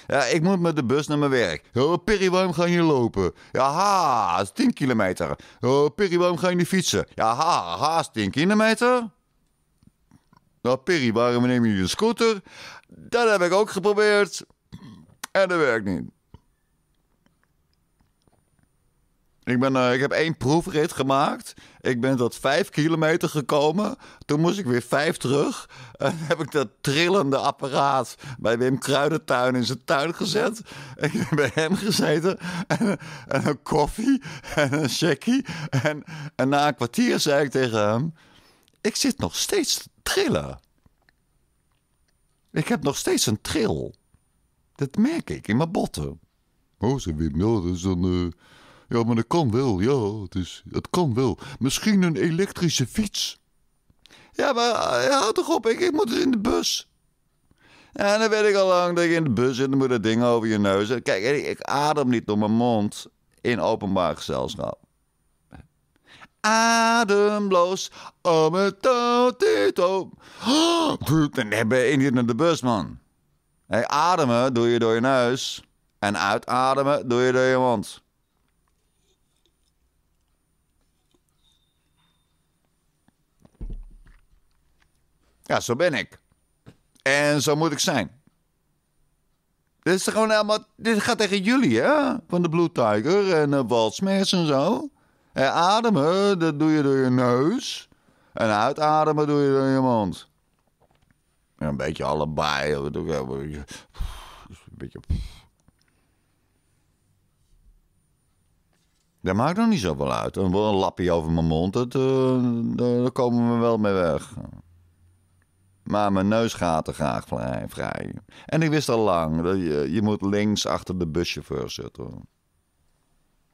ja, ik moet met de bus naar mijn werk. Oh, Perry, waarom ga je lopen? Ja, ha, 10 kilometer. Oh, Perry, waarom ga je fietsen? Ja, ha, 10 kilometer. Nou, Perry, waarom neem je een scooter? Dat heb ik ook geprobeerd. En dat werkt niet. Ik, ben, eh, ik heb één proefrit gemaakt. Ik ben tot vijf kilometer gekomen. Toen moest ik weer vijf terug. En heb ik dat trillende apparaat bij Wim Kruidentuin in zijn tuin gezet. ik ben bij hem gezeten. En, een koffie en een checkie. En, na een kwartier zei ik tegen hem... Ik zit nog steeds te trillen. Ik heb nog steeds een trill. Dat merk ik in mijn botten. Oh, ze Wim, ja, is dan... Eh, ja, maar dat kan wel. Ja, het, is, het kan wel. Misschien een elektrische fiets. Ja, maar eh, houd toch op, ik, ik moet in de bus. En dan weet ik al lang dat je in de bus zit en moet dat ding over je neus. Kijk, ik adem niet door mijn mond in openbaar gezelschap. Ademloos, om oh, het tito. Oh, dan ben je niet naar de bus, man. Hey, ademen doe je door je neus. En uitademen doe je door je mond. Ja, zo ben ik. En zo moet ik zijn. Dit is gewoon helemaal. Dit gaat tegen jullie, hè? Van de Blue Tiger en uh, eh, Walsmers en zo. En ademen, dat doe je door je neus. En uitademen doe je door je mond. En een beetje allebei. Een beetje. Dat maakt nog niet zoveel uit. Een lapje over mijn mond, dat, eh, daar komen we wel mee weg. Maar mijn neusgaten graag vrij. En ik wist al lang dat je, je moet links achter de buschauffeur zitten.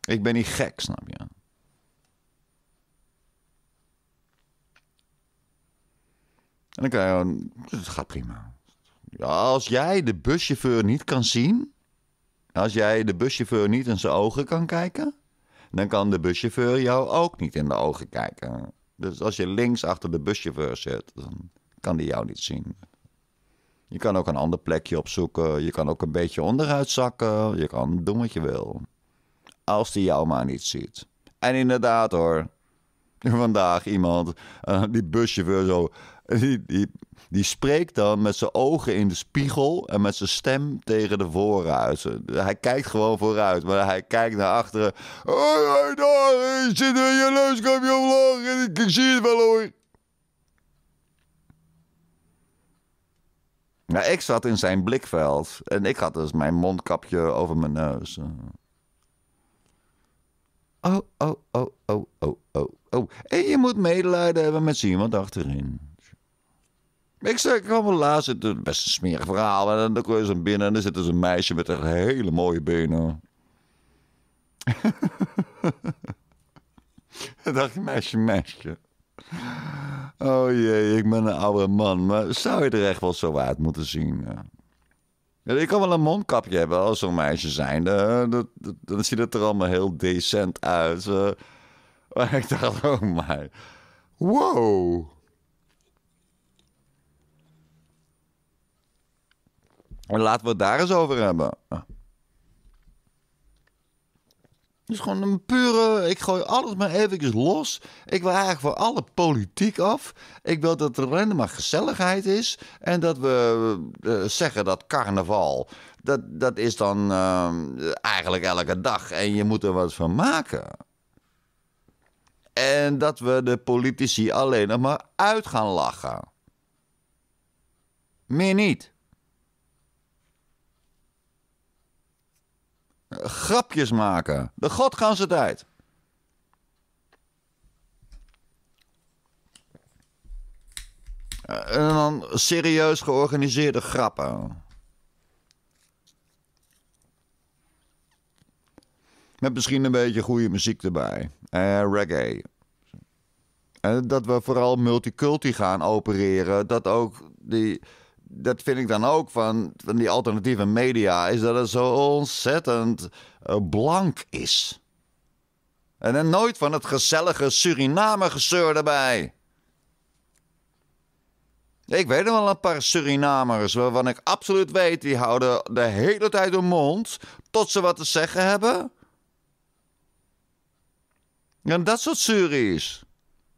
Ik ben niet gek, snap je? En dan kan je het gaat prima. Ja, als jij de buschauffeur niet kan zien, als jij de buschauffeur niet in zijn ogen kan kijken, dan kan de buschauffeur jou ook niet in de ogen kijken. Dus als je links achter de buschauffeur zit, dan kan die jou niet zien. Je kan ook een ander plekje opzoeken. Je kan ook een beetje onderuit zakken. Je kan doen wat je wil. Als die jou maar niet ziet. En inderdaad hoor. Vandaag iemand, uh, die buschauffeur zo. Die, die, die spreekt dan met zijn ogen in de spiegel en met zijn stem tegen de voorruit. Hij kijkt gewoon vooruit, maar hij kijkt naar achteren. Oh, daar zit in je op omlaag en ik zie het wel hoor. Nou, ik zat in zijn blikveld. En ik had dus mijn mondkapje over mijn neus. Oh, oh, oh, oh, oh, oh, oh. En je moet medelijden hebben met iemand achterin. Ik zei, ik kwam laatst, het is best een smerig verhaal. En dan kon je ze binnen en dan zit dus een meisje met echt hele mooie benen. dan dacht meisje, meisje. Oh jee, ik ben een oude man. Maar zou je er echt wel zo uit moeten zien? Eh? Ja, ik kan wel een mondkapje hebben als zo'n meisje zijn. Eh? dan ziet het er allemaal heel decent uit. Eh. Maar ik dacht, oh my. Wow. laten we het daar eens over hebben. Dus gewoon een pure. Ik gooi alles maar even los. Ik wil eigenlijk voor alle politiek af. Ik wil dat er alleen maar gezelligheid is. En dat we eh, zeggen dat carnaval. Dat, dat is dan eh, eigenlijk elke dag. En je moet er wat van maken. En dat we de politici alleen nog maar uit gaan lachen. Meer niet. Grapjes maken. De ze tijd. Eh, en dan serieus georganiseerde grappen. Met misschien een beetje goede muziek erbij. Eh, reggae. En eh, dat we vooral multiculti gaan opereren. Dat ook die dat vind ik dan ook van, van die alternatieve media, is dat het zo ontzettend eh, blank is. En dan nooit van het gezellige Suriname-gezeur erbij. Ik weet wel een paar Surinamers waarvan ik absoluut weet, die houden de hele tijd hun mond tot ze wat te zeggen hebben. En dat soort Suris.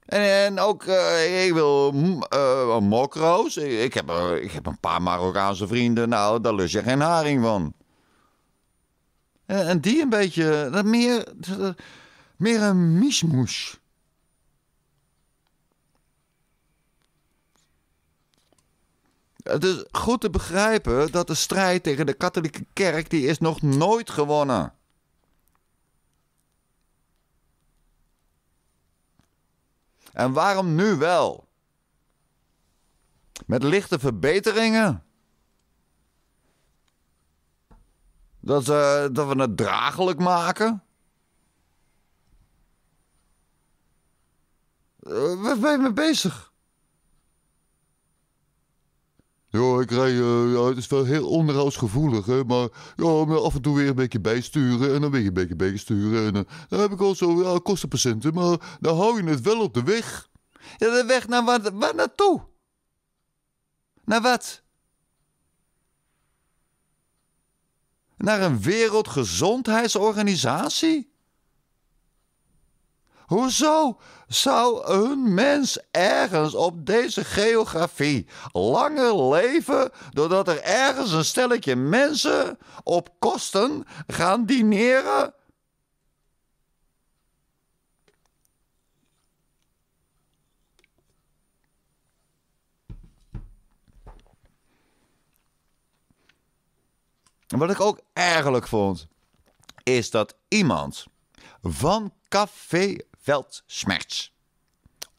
En, en ook, eh, ik wil uh, mokro's. Ik heb, eh, ik heb een paar Marokkaanse vrienden. Nou, daar lust je geen haring van. En, en die een beetje, dat meer, meer een mismoes. Het is goed te begrijpen dat de strijd tegen de katholieke kerk... die is nog nooit gewonnen En waarom nu wel? Met lichte verbeteringen? Dat, uh, dat we het draaglijk maken? Uh, waar ben je mee bezig? Ja, ik eh, ja, het is wel heel onderhoudsgevoelig, hè, maar ja, af en toe weer een beetje bijsturen en dan weer een beetje bijsturen. En, eh, dan heb ik al zo ja, kostenpatiënten, maar dan hou je het wel op de weg. Ja, de weg naar waar, waar naartoe? Naar wat? Naar een wereldgezondheidsorganisatie? Hoezo zou een mens ergens op deze geografie langer leven doordat er ergens een stelletje mensen op kosten gaan dineren? Wat ik ook ergerlijk vond, is dat iemand van Café veldsmerts.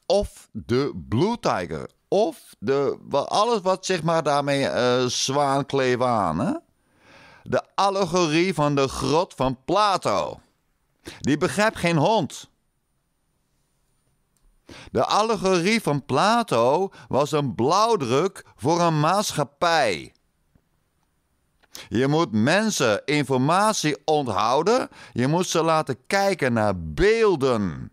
Of de Blue Tiger. Of de, alles wat zeg maar daarmee uh, zwaan kleef aan. Hè? De allegorie van de grot van Plato. Die begrijpt geen hond. De allegorie van Plato was een blauwdruk voor een maatschappij. Je moet mensen informatie onthouden. Je moet ze laten kijken naar beelden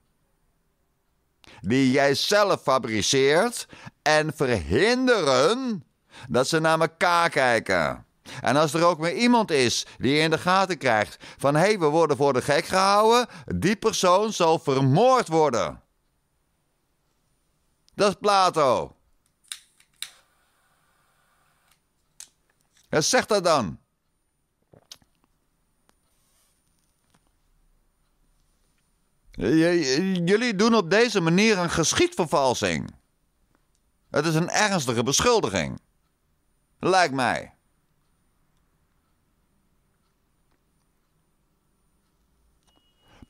die jij zelf fabriceert en verhinderen dat ze naar elkaar kijken. En als er ook maar iemand is die in de gaten krijgt van hé, hey, we worden voor de gek gehouden, die persoon zal vermoord worden. Dat is Plato. Ja, zeg dat dan. Jullie doen op deze manier een geschiedvervalsing. Het is een ernstige beschuldiging. Lijkt mij.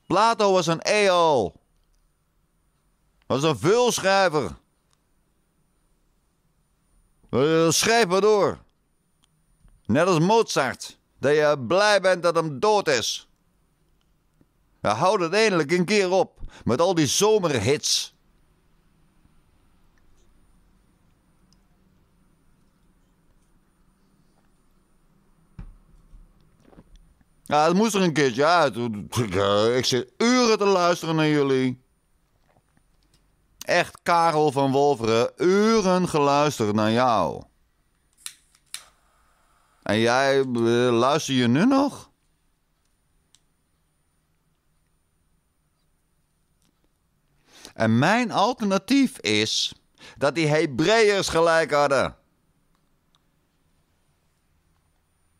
Plato was een eeuw. Was een vulschrijver. Eh, schrijf maar door. Net als Mozart, dat je blij bent dat hem dood is. Ja, houd het eindelijk een keer op met al die zomerhits. Ja, het moest er een keertje uit. Ik zit uren te luisteren naar jullie. Echt, Karel van Wolveren, uren geluisterd naar jou. En jij eh, luister je nu nog? En mijn alternatief is dat die Hebreeërs gelijk hadden.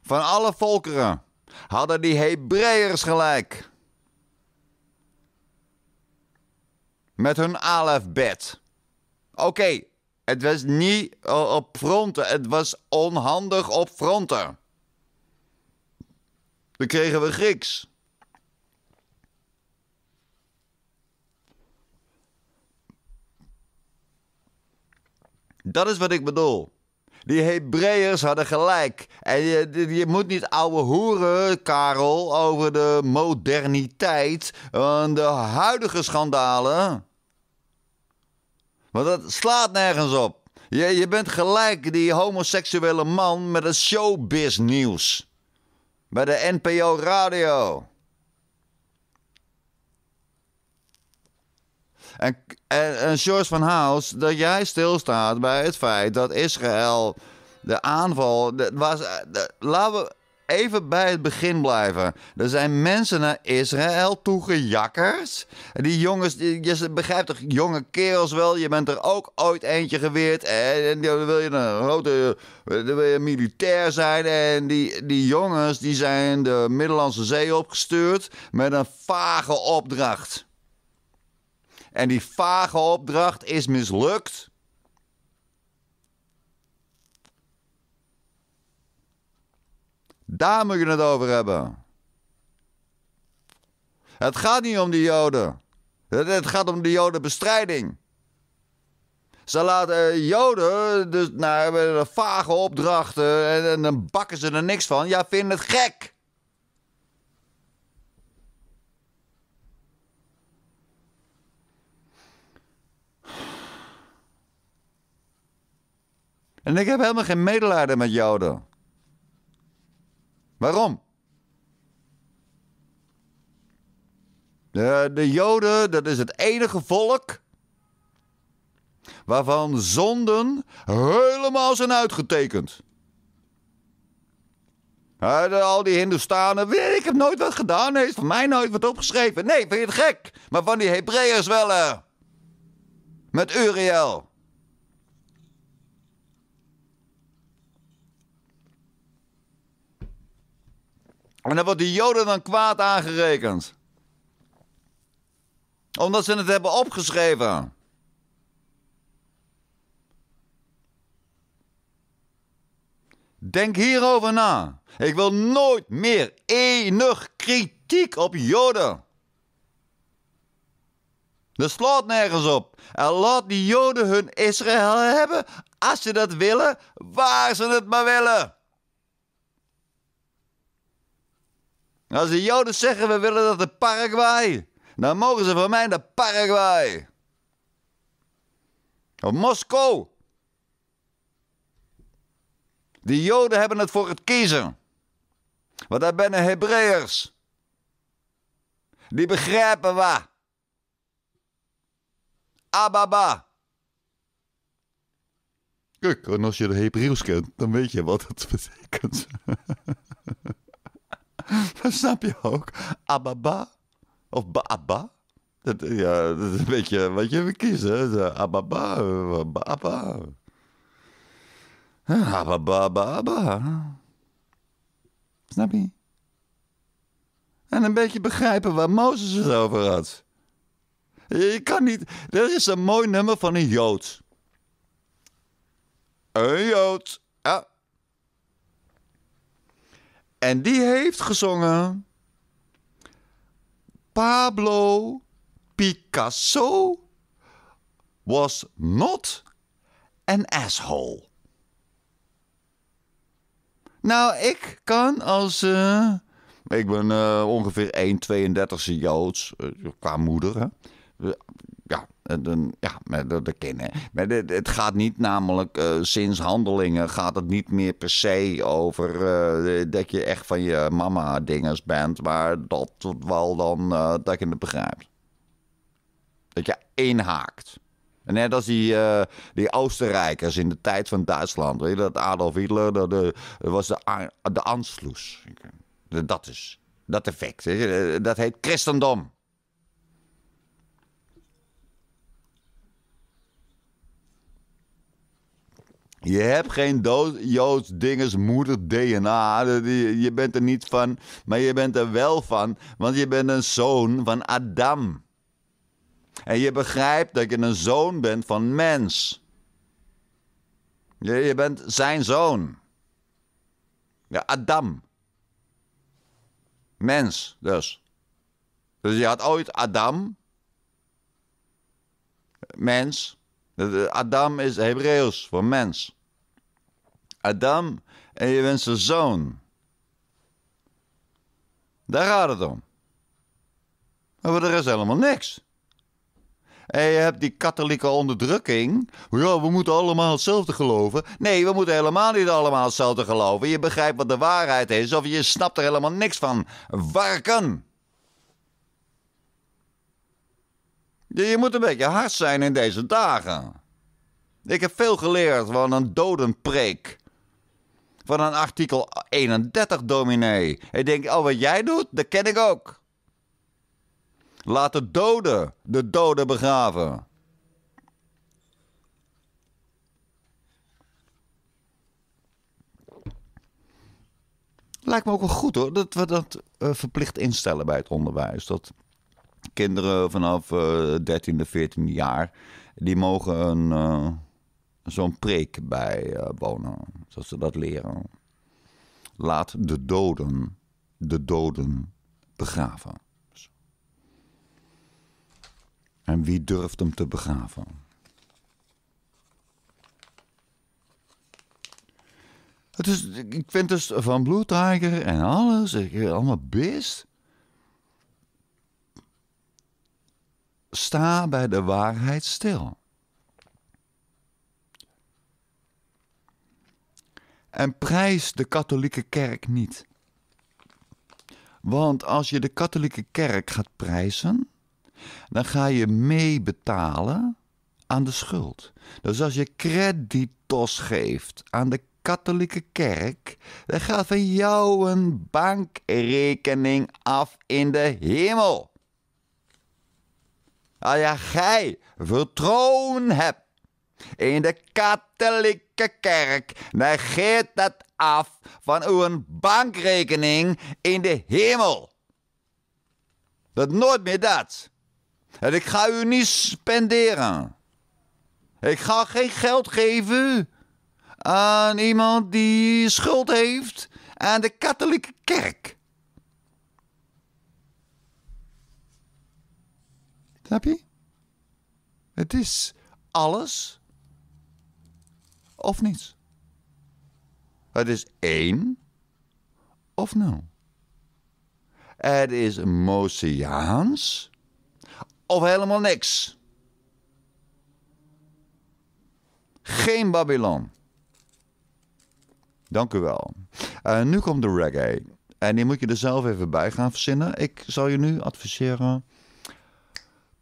Van alle volkeren hadden die Hebreeërs gelijk. Met hun alefbed. Oké, het was niet op fronten. Het was onhandig op fronten. Dan kregen we Grieks. Dat is wat ik bedoel. Die Hebreërs hadden gelijk. En je, je, moet niet ouwe hoeren, Karel, over de moderniteit en de huidige schandalen. Want dat slaat nergens op. Je, je bent gelijk die homoseksuele man met het showbiz nieuws. Bij de NPO Radio. En, en, George van Haals, dat jij stilstaat bij het feit dat Israël de aanval. De, was, eh, laten we even bij het begin blijven. Er zijn mensen naar Israël toegejakkerd. Die jongens, je begrijpt toch, jonge kerels wel. Je bent er ook ooit eentje geweerd. En dan wil je een grote eh, wil je militair zijn. En die, die jongens die zijn de Middellandse Zee opgestuurd met een vage opdracht. En die vage opdracht is mislukt. Daar moet je het over hebben. Het gaat niet om die Joden. Het gaat om de Jodenbestrijding. Ze laten eh, Joden dus nou, vage opdrachten en, en dan bakken ze er niks van. Ja, vind het gek. En ik heb helemaal geen medelijden met Joden. Waarom? De, de Joden, dat is het enige volk waarvan zonden helemaal zijn uitgetekend. al die Hindustanen, ik heb nooit wat gedaan, nee, is van mij nooit wat opgeschreven. Nee, vind je het gek? Maar van die Hebreeërs wel, hè? Met Uriel. En dan wordt die Joden dan kwaad aangerekend. Omdat ze het hebben opgeschreven. Denk hierover na. Ik wil nooit meer enig kritiek op Joden. Dat slaat nergens op. En laat die Joden hun Israël hebben als ze dat willen, waar ze het maar willen. Als de Joden zeggen we willen dat de Paraguay, dan mogen ze van mij naar Paraguay. Of Moskou. Die Joden hebben het voor het kiezen. Want daar ben Hebreërs. Die begrijpen we. Ababa. Kijk, en als je de Hebreeuws kent, dan weet je wat het betekent. Snap je ook? Ababa? Of Baaba? Dat, ja, dat is een beetje wat je wil kiezen. Ababa, Baaba. Ababa, Baaba. Snap je? En een beetje begrijpen waar Mozes het over had. Je kan niet... dit is een mooi nummer van een Jood. Een Jood. Ja. En die heeft gezongen Pablo Picasso was not an asshole. Nou, ik kan als. Uh, ik ben uh, ongeveer 1,32e Joods. Eh, qua moeder, hè? Eh, ja, de, dat kennen. Maar het gaat niet namelijk uh, sinds handelingen gaat het niet meer per se over eh, dat je echt van je mama dingers bent, maar dat wel dan uh, dat je het begrijpt. Dat je inhaakt. En net als die, die Oostenrijkers in de tijd van Duitsland. Weet je, dat Adolf Hitler, dat, was de, de Dat is dat effect. Dat heet christendom. Je hebt geen Joods dinges moeder DNA. Je bent er niet van, maar je bent er wel van, want je bent een zoon van Adam. En je begrijpt dat je een zoon bent van mens. Je, je bent zijn zoon. Ja, Adam. Mens dus. Dus je had ooit Adam, mens, eh, Adam is Hebreeuws voor mens. Adam en je bent zijn zoon. Daar gaat het om. Maar voor de helemaal niks. En je hebt die katholieke onderdrukking. Ja, we moeten allemaal hetzelfde geloven. Nee, we moeten helemaal niet allemaal hetzelfde geloven. Je begrijpt wat de waarheid is, of je snapt er helemaal niks van. Warken! Je moet een beetje hard zijn in deze dagen. Ik heb veel geleerd van een dodenpreek. Van een artikel 31 dominee. Ik denk, al oh, wat jij doet, dat ken ik ook. Laat de doden de doden begraven. Lijkt me ook wel goed hoor, dat we dat eh, verplicht instellen bij het onderwijs. Dat kinderen vanaf 13e, eh, 14 jaar, die mogen een, eh, zo'n preek bij eh, wonen, zodat ze dat leren. Laat de doden de doden begraven. En wie durft hem te begraven? Het is, ik vind dus van Blue Tiger en alles, allemaal beest. sta bij de waarheid stil. En prijs de katholieke kerk niet. Want als je de katholieke kerk gaat prijzen, dan ga je meebetalen aan de schuld. Dus als je creditos geeft aan de katholieke kerk, dan gaat van jou een bankrekening af in de hemel als ja, gij vertrouwen hebt in de katholieke kerk, negeert dat af van uw bankrekening in de hemel. Dat nooit meer dat. En ik ga u niet spenderen. Ik ga geen geld geven aan iemand die schuld heeft aan de katholieke kerk. Snap je? Het is alles of niets. Het is één of nul. Het is Moseaans of helemaal niks. Geen Babylon. Dank u wel. Eh, nu komt de reggae. En die moet je er zelf even bij gaan verzinnen. Ik zal je nu adviseren.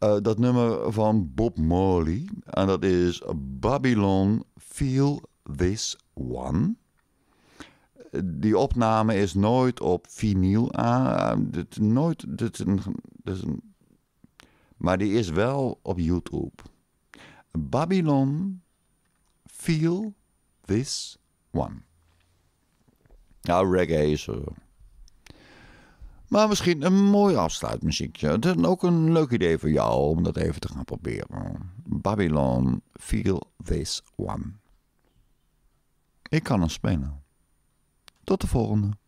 Eh, dat nummer van Bob Marley. En dat is Babylon Feel This One. Die opname is nooit op vinyl aan. Eh, eh, dit, nooit, dit, dit, maar die is wel op YouTube. Babylon Feel This One. Nou, reggae is er. Maar misschien een mooi afsluitmuziekje. Dat is ook een leuk idee voor jou om dat even te gaan proberen. Babylon, feel this one. Ik kan hem spelen. Tot de volgende.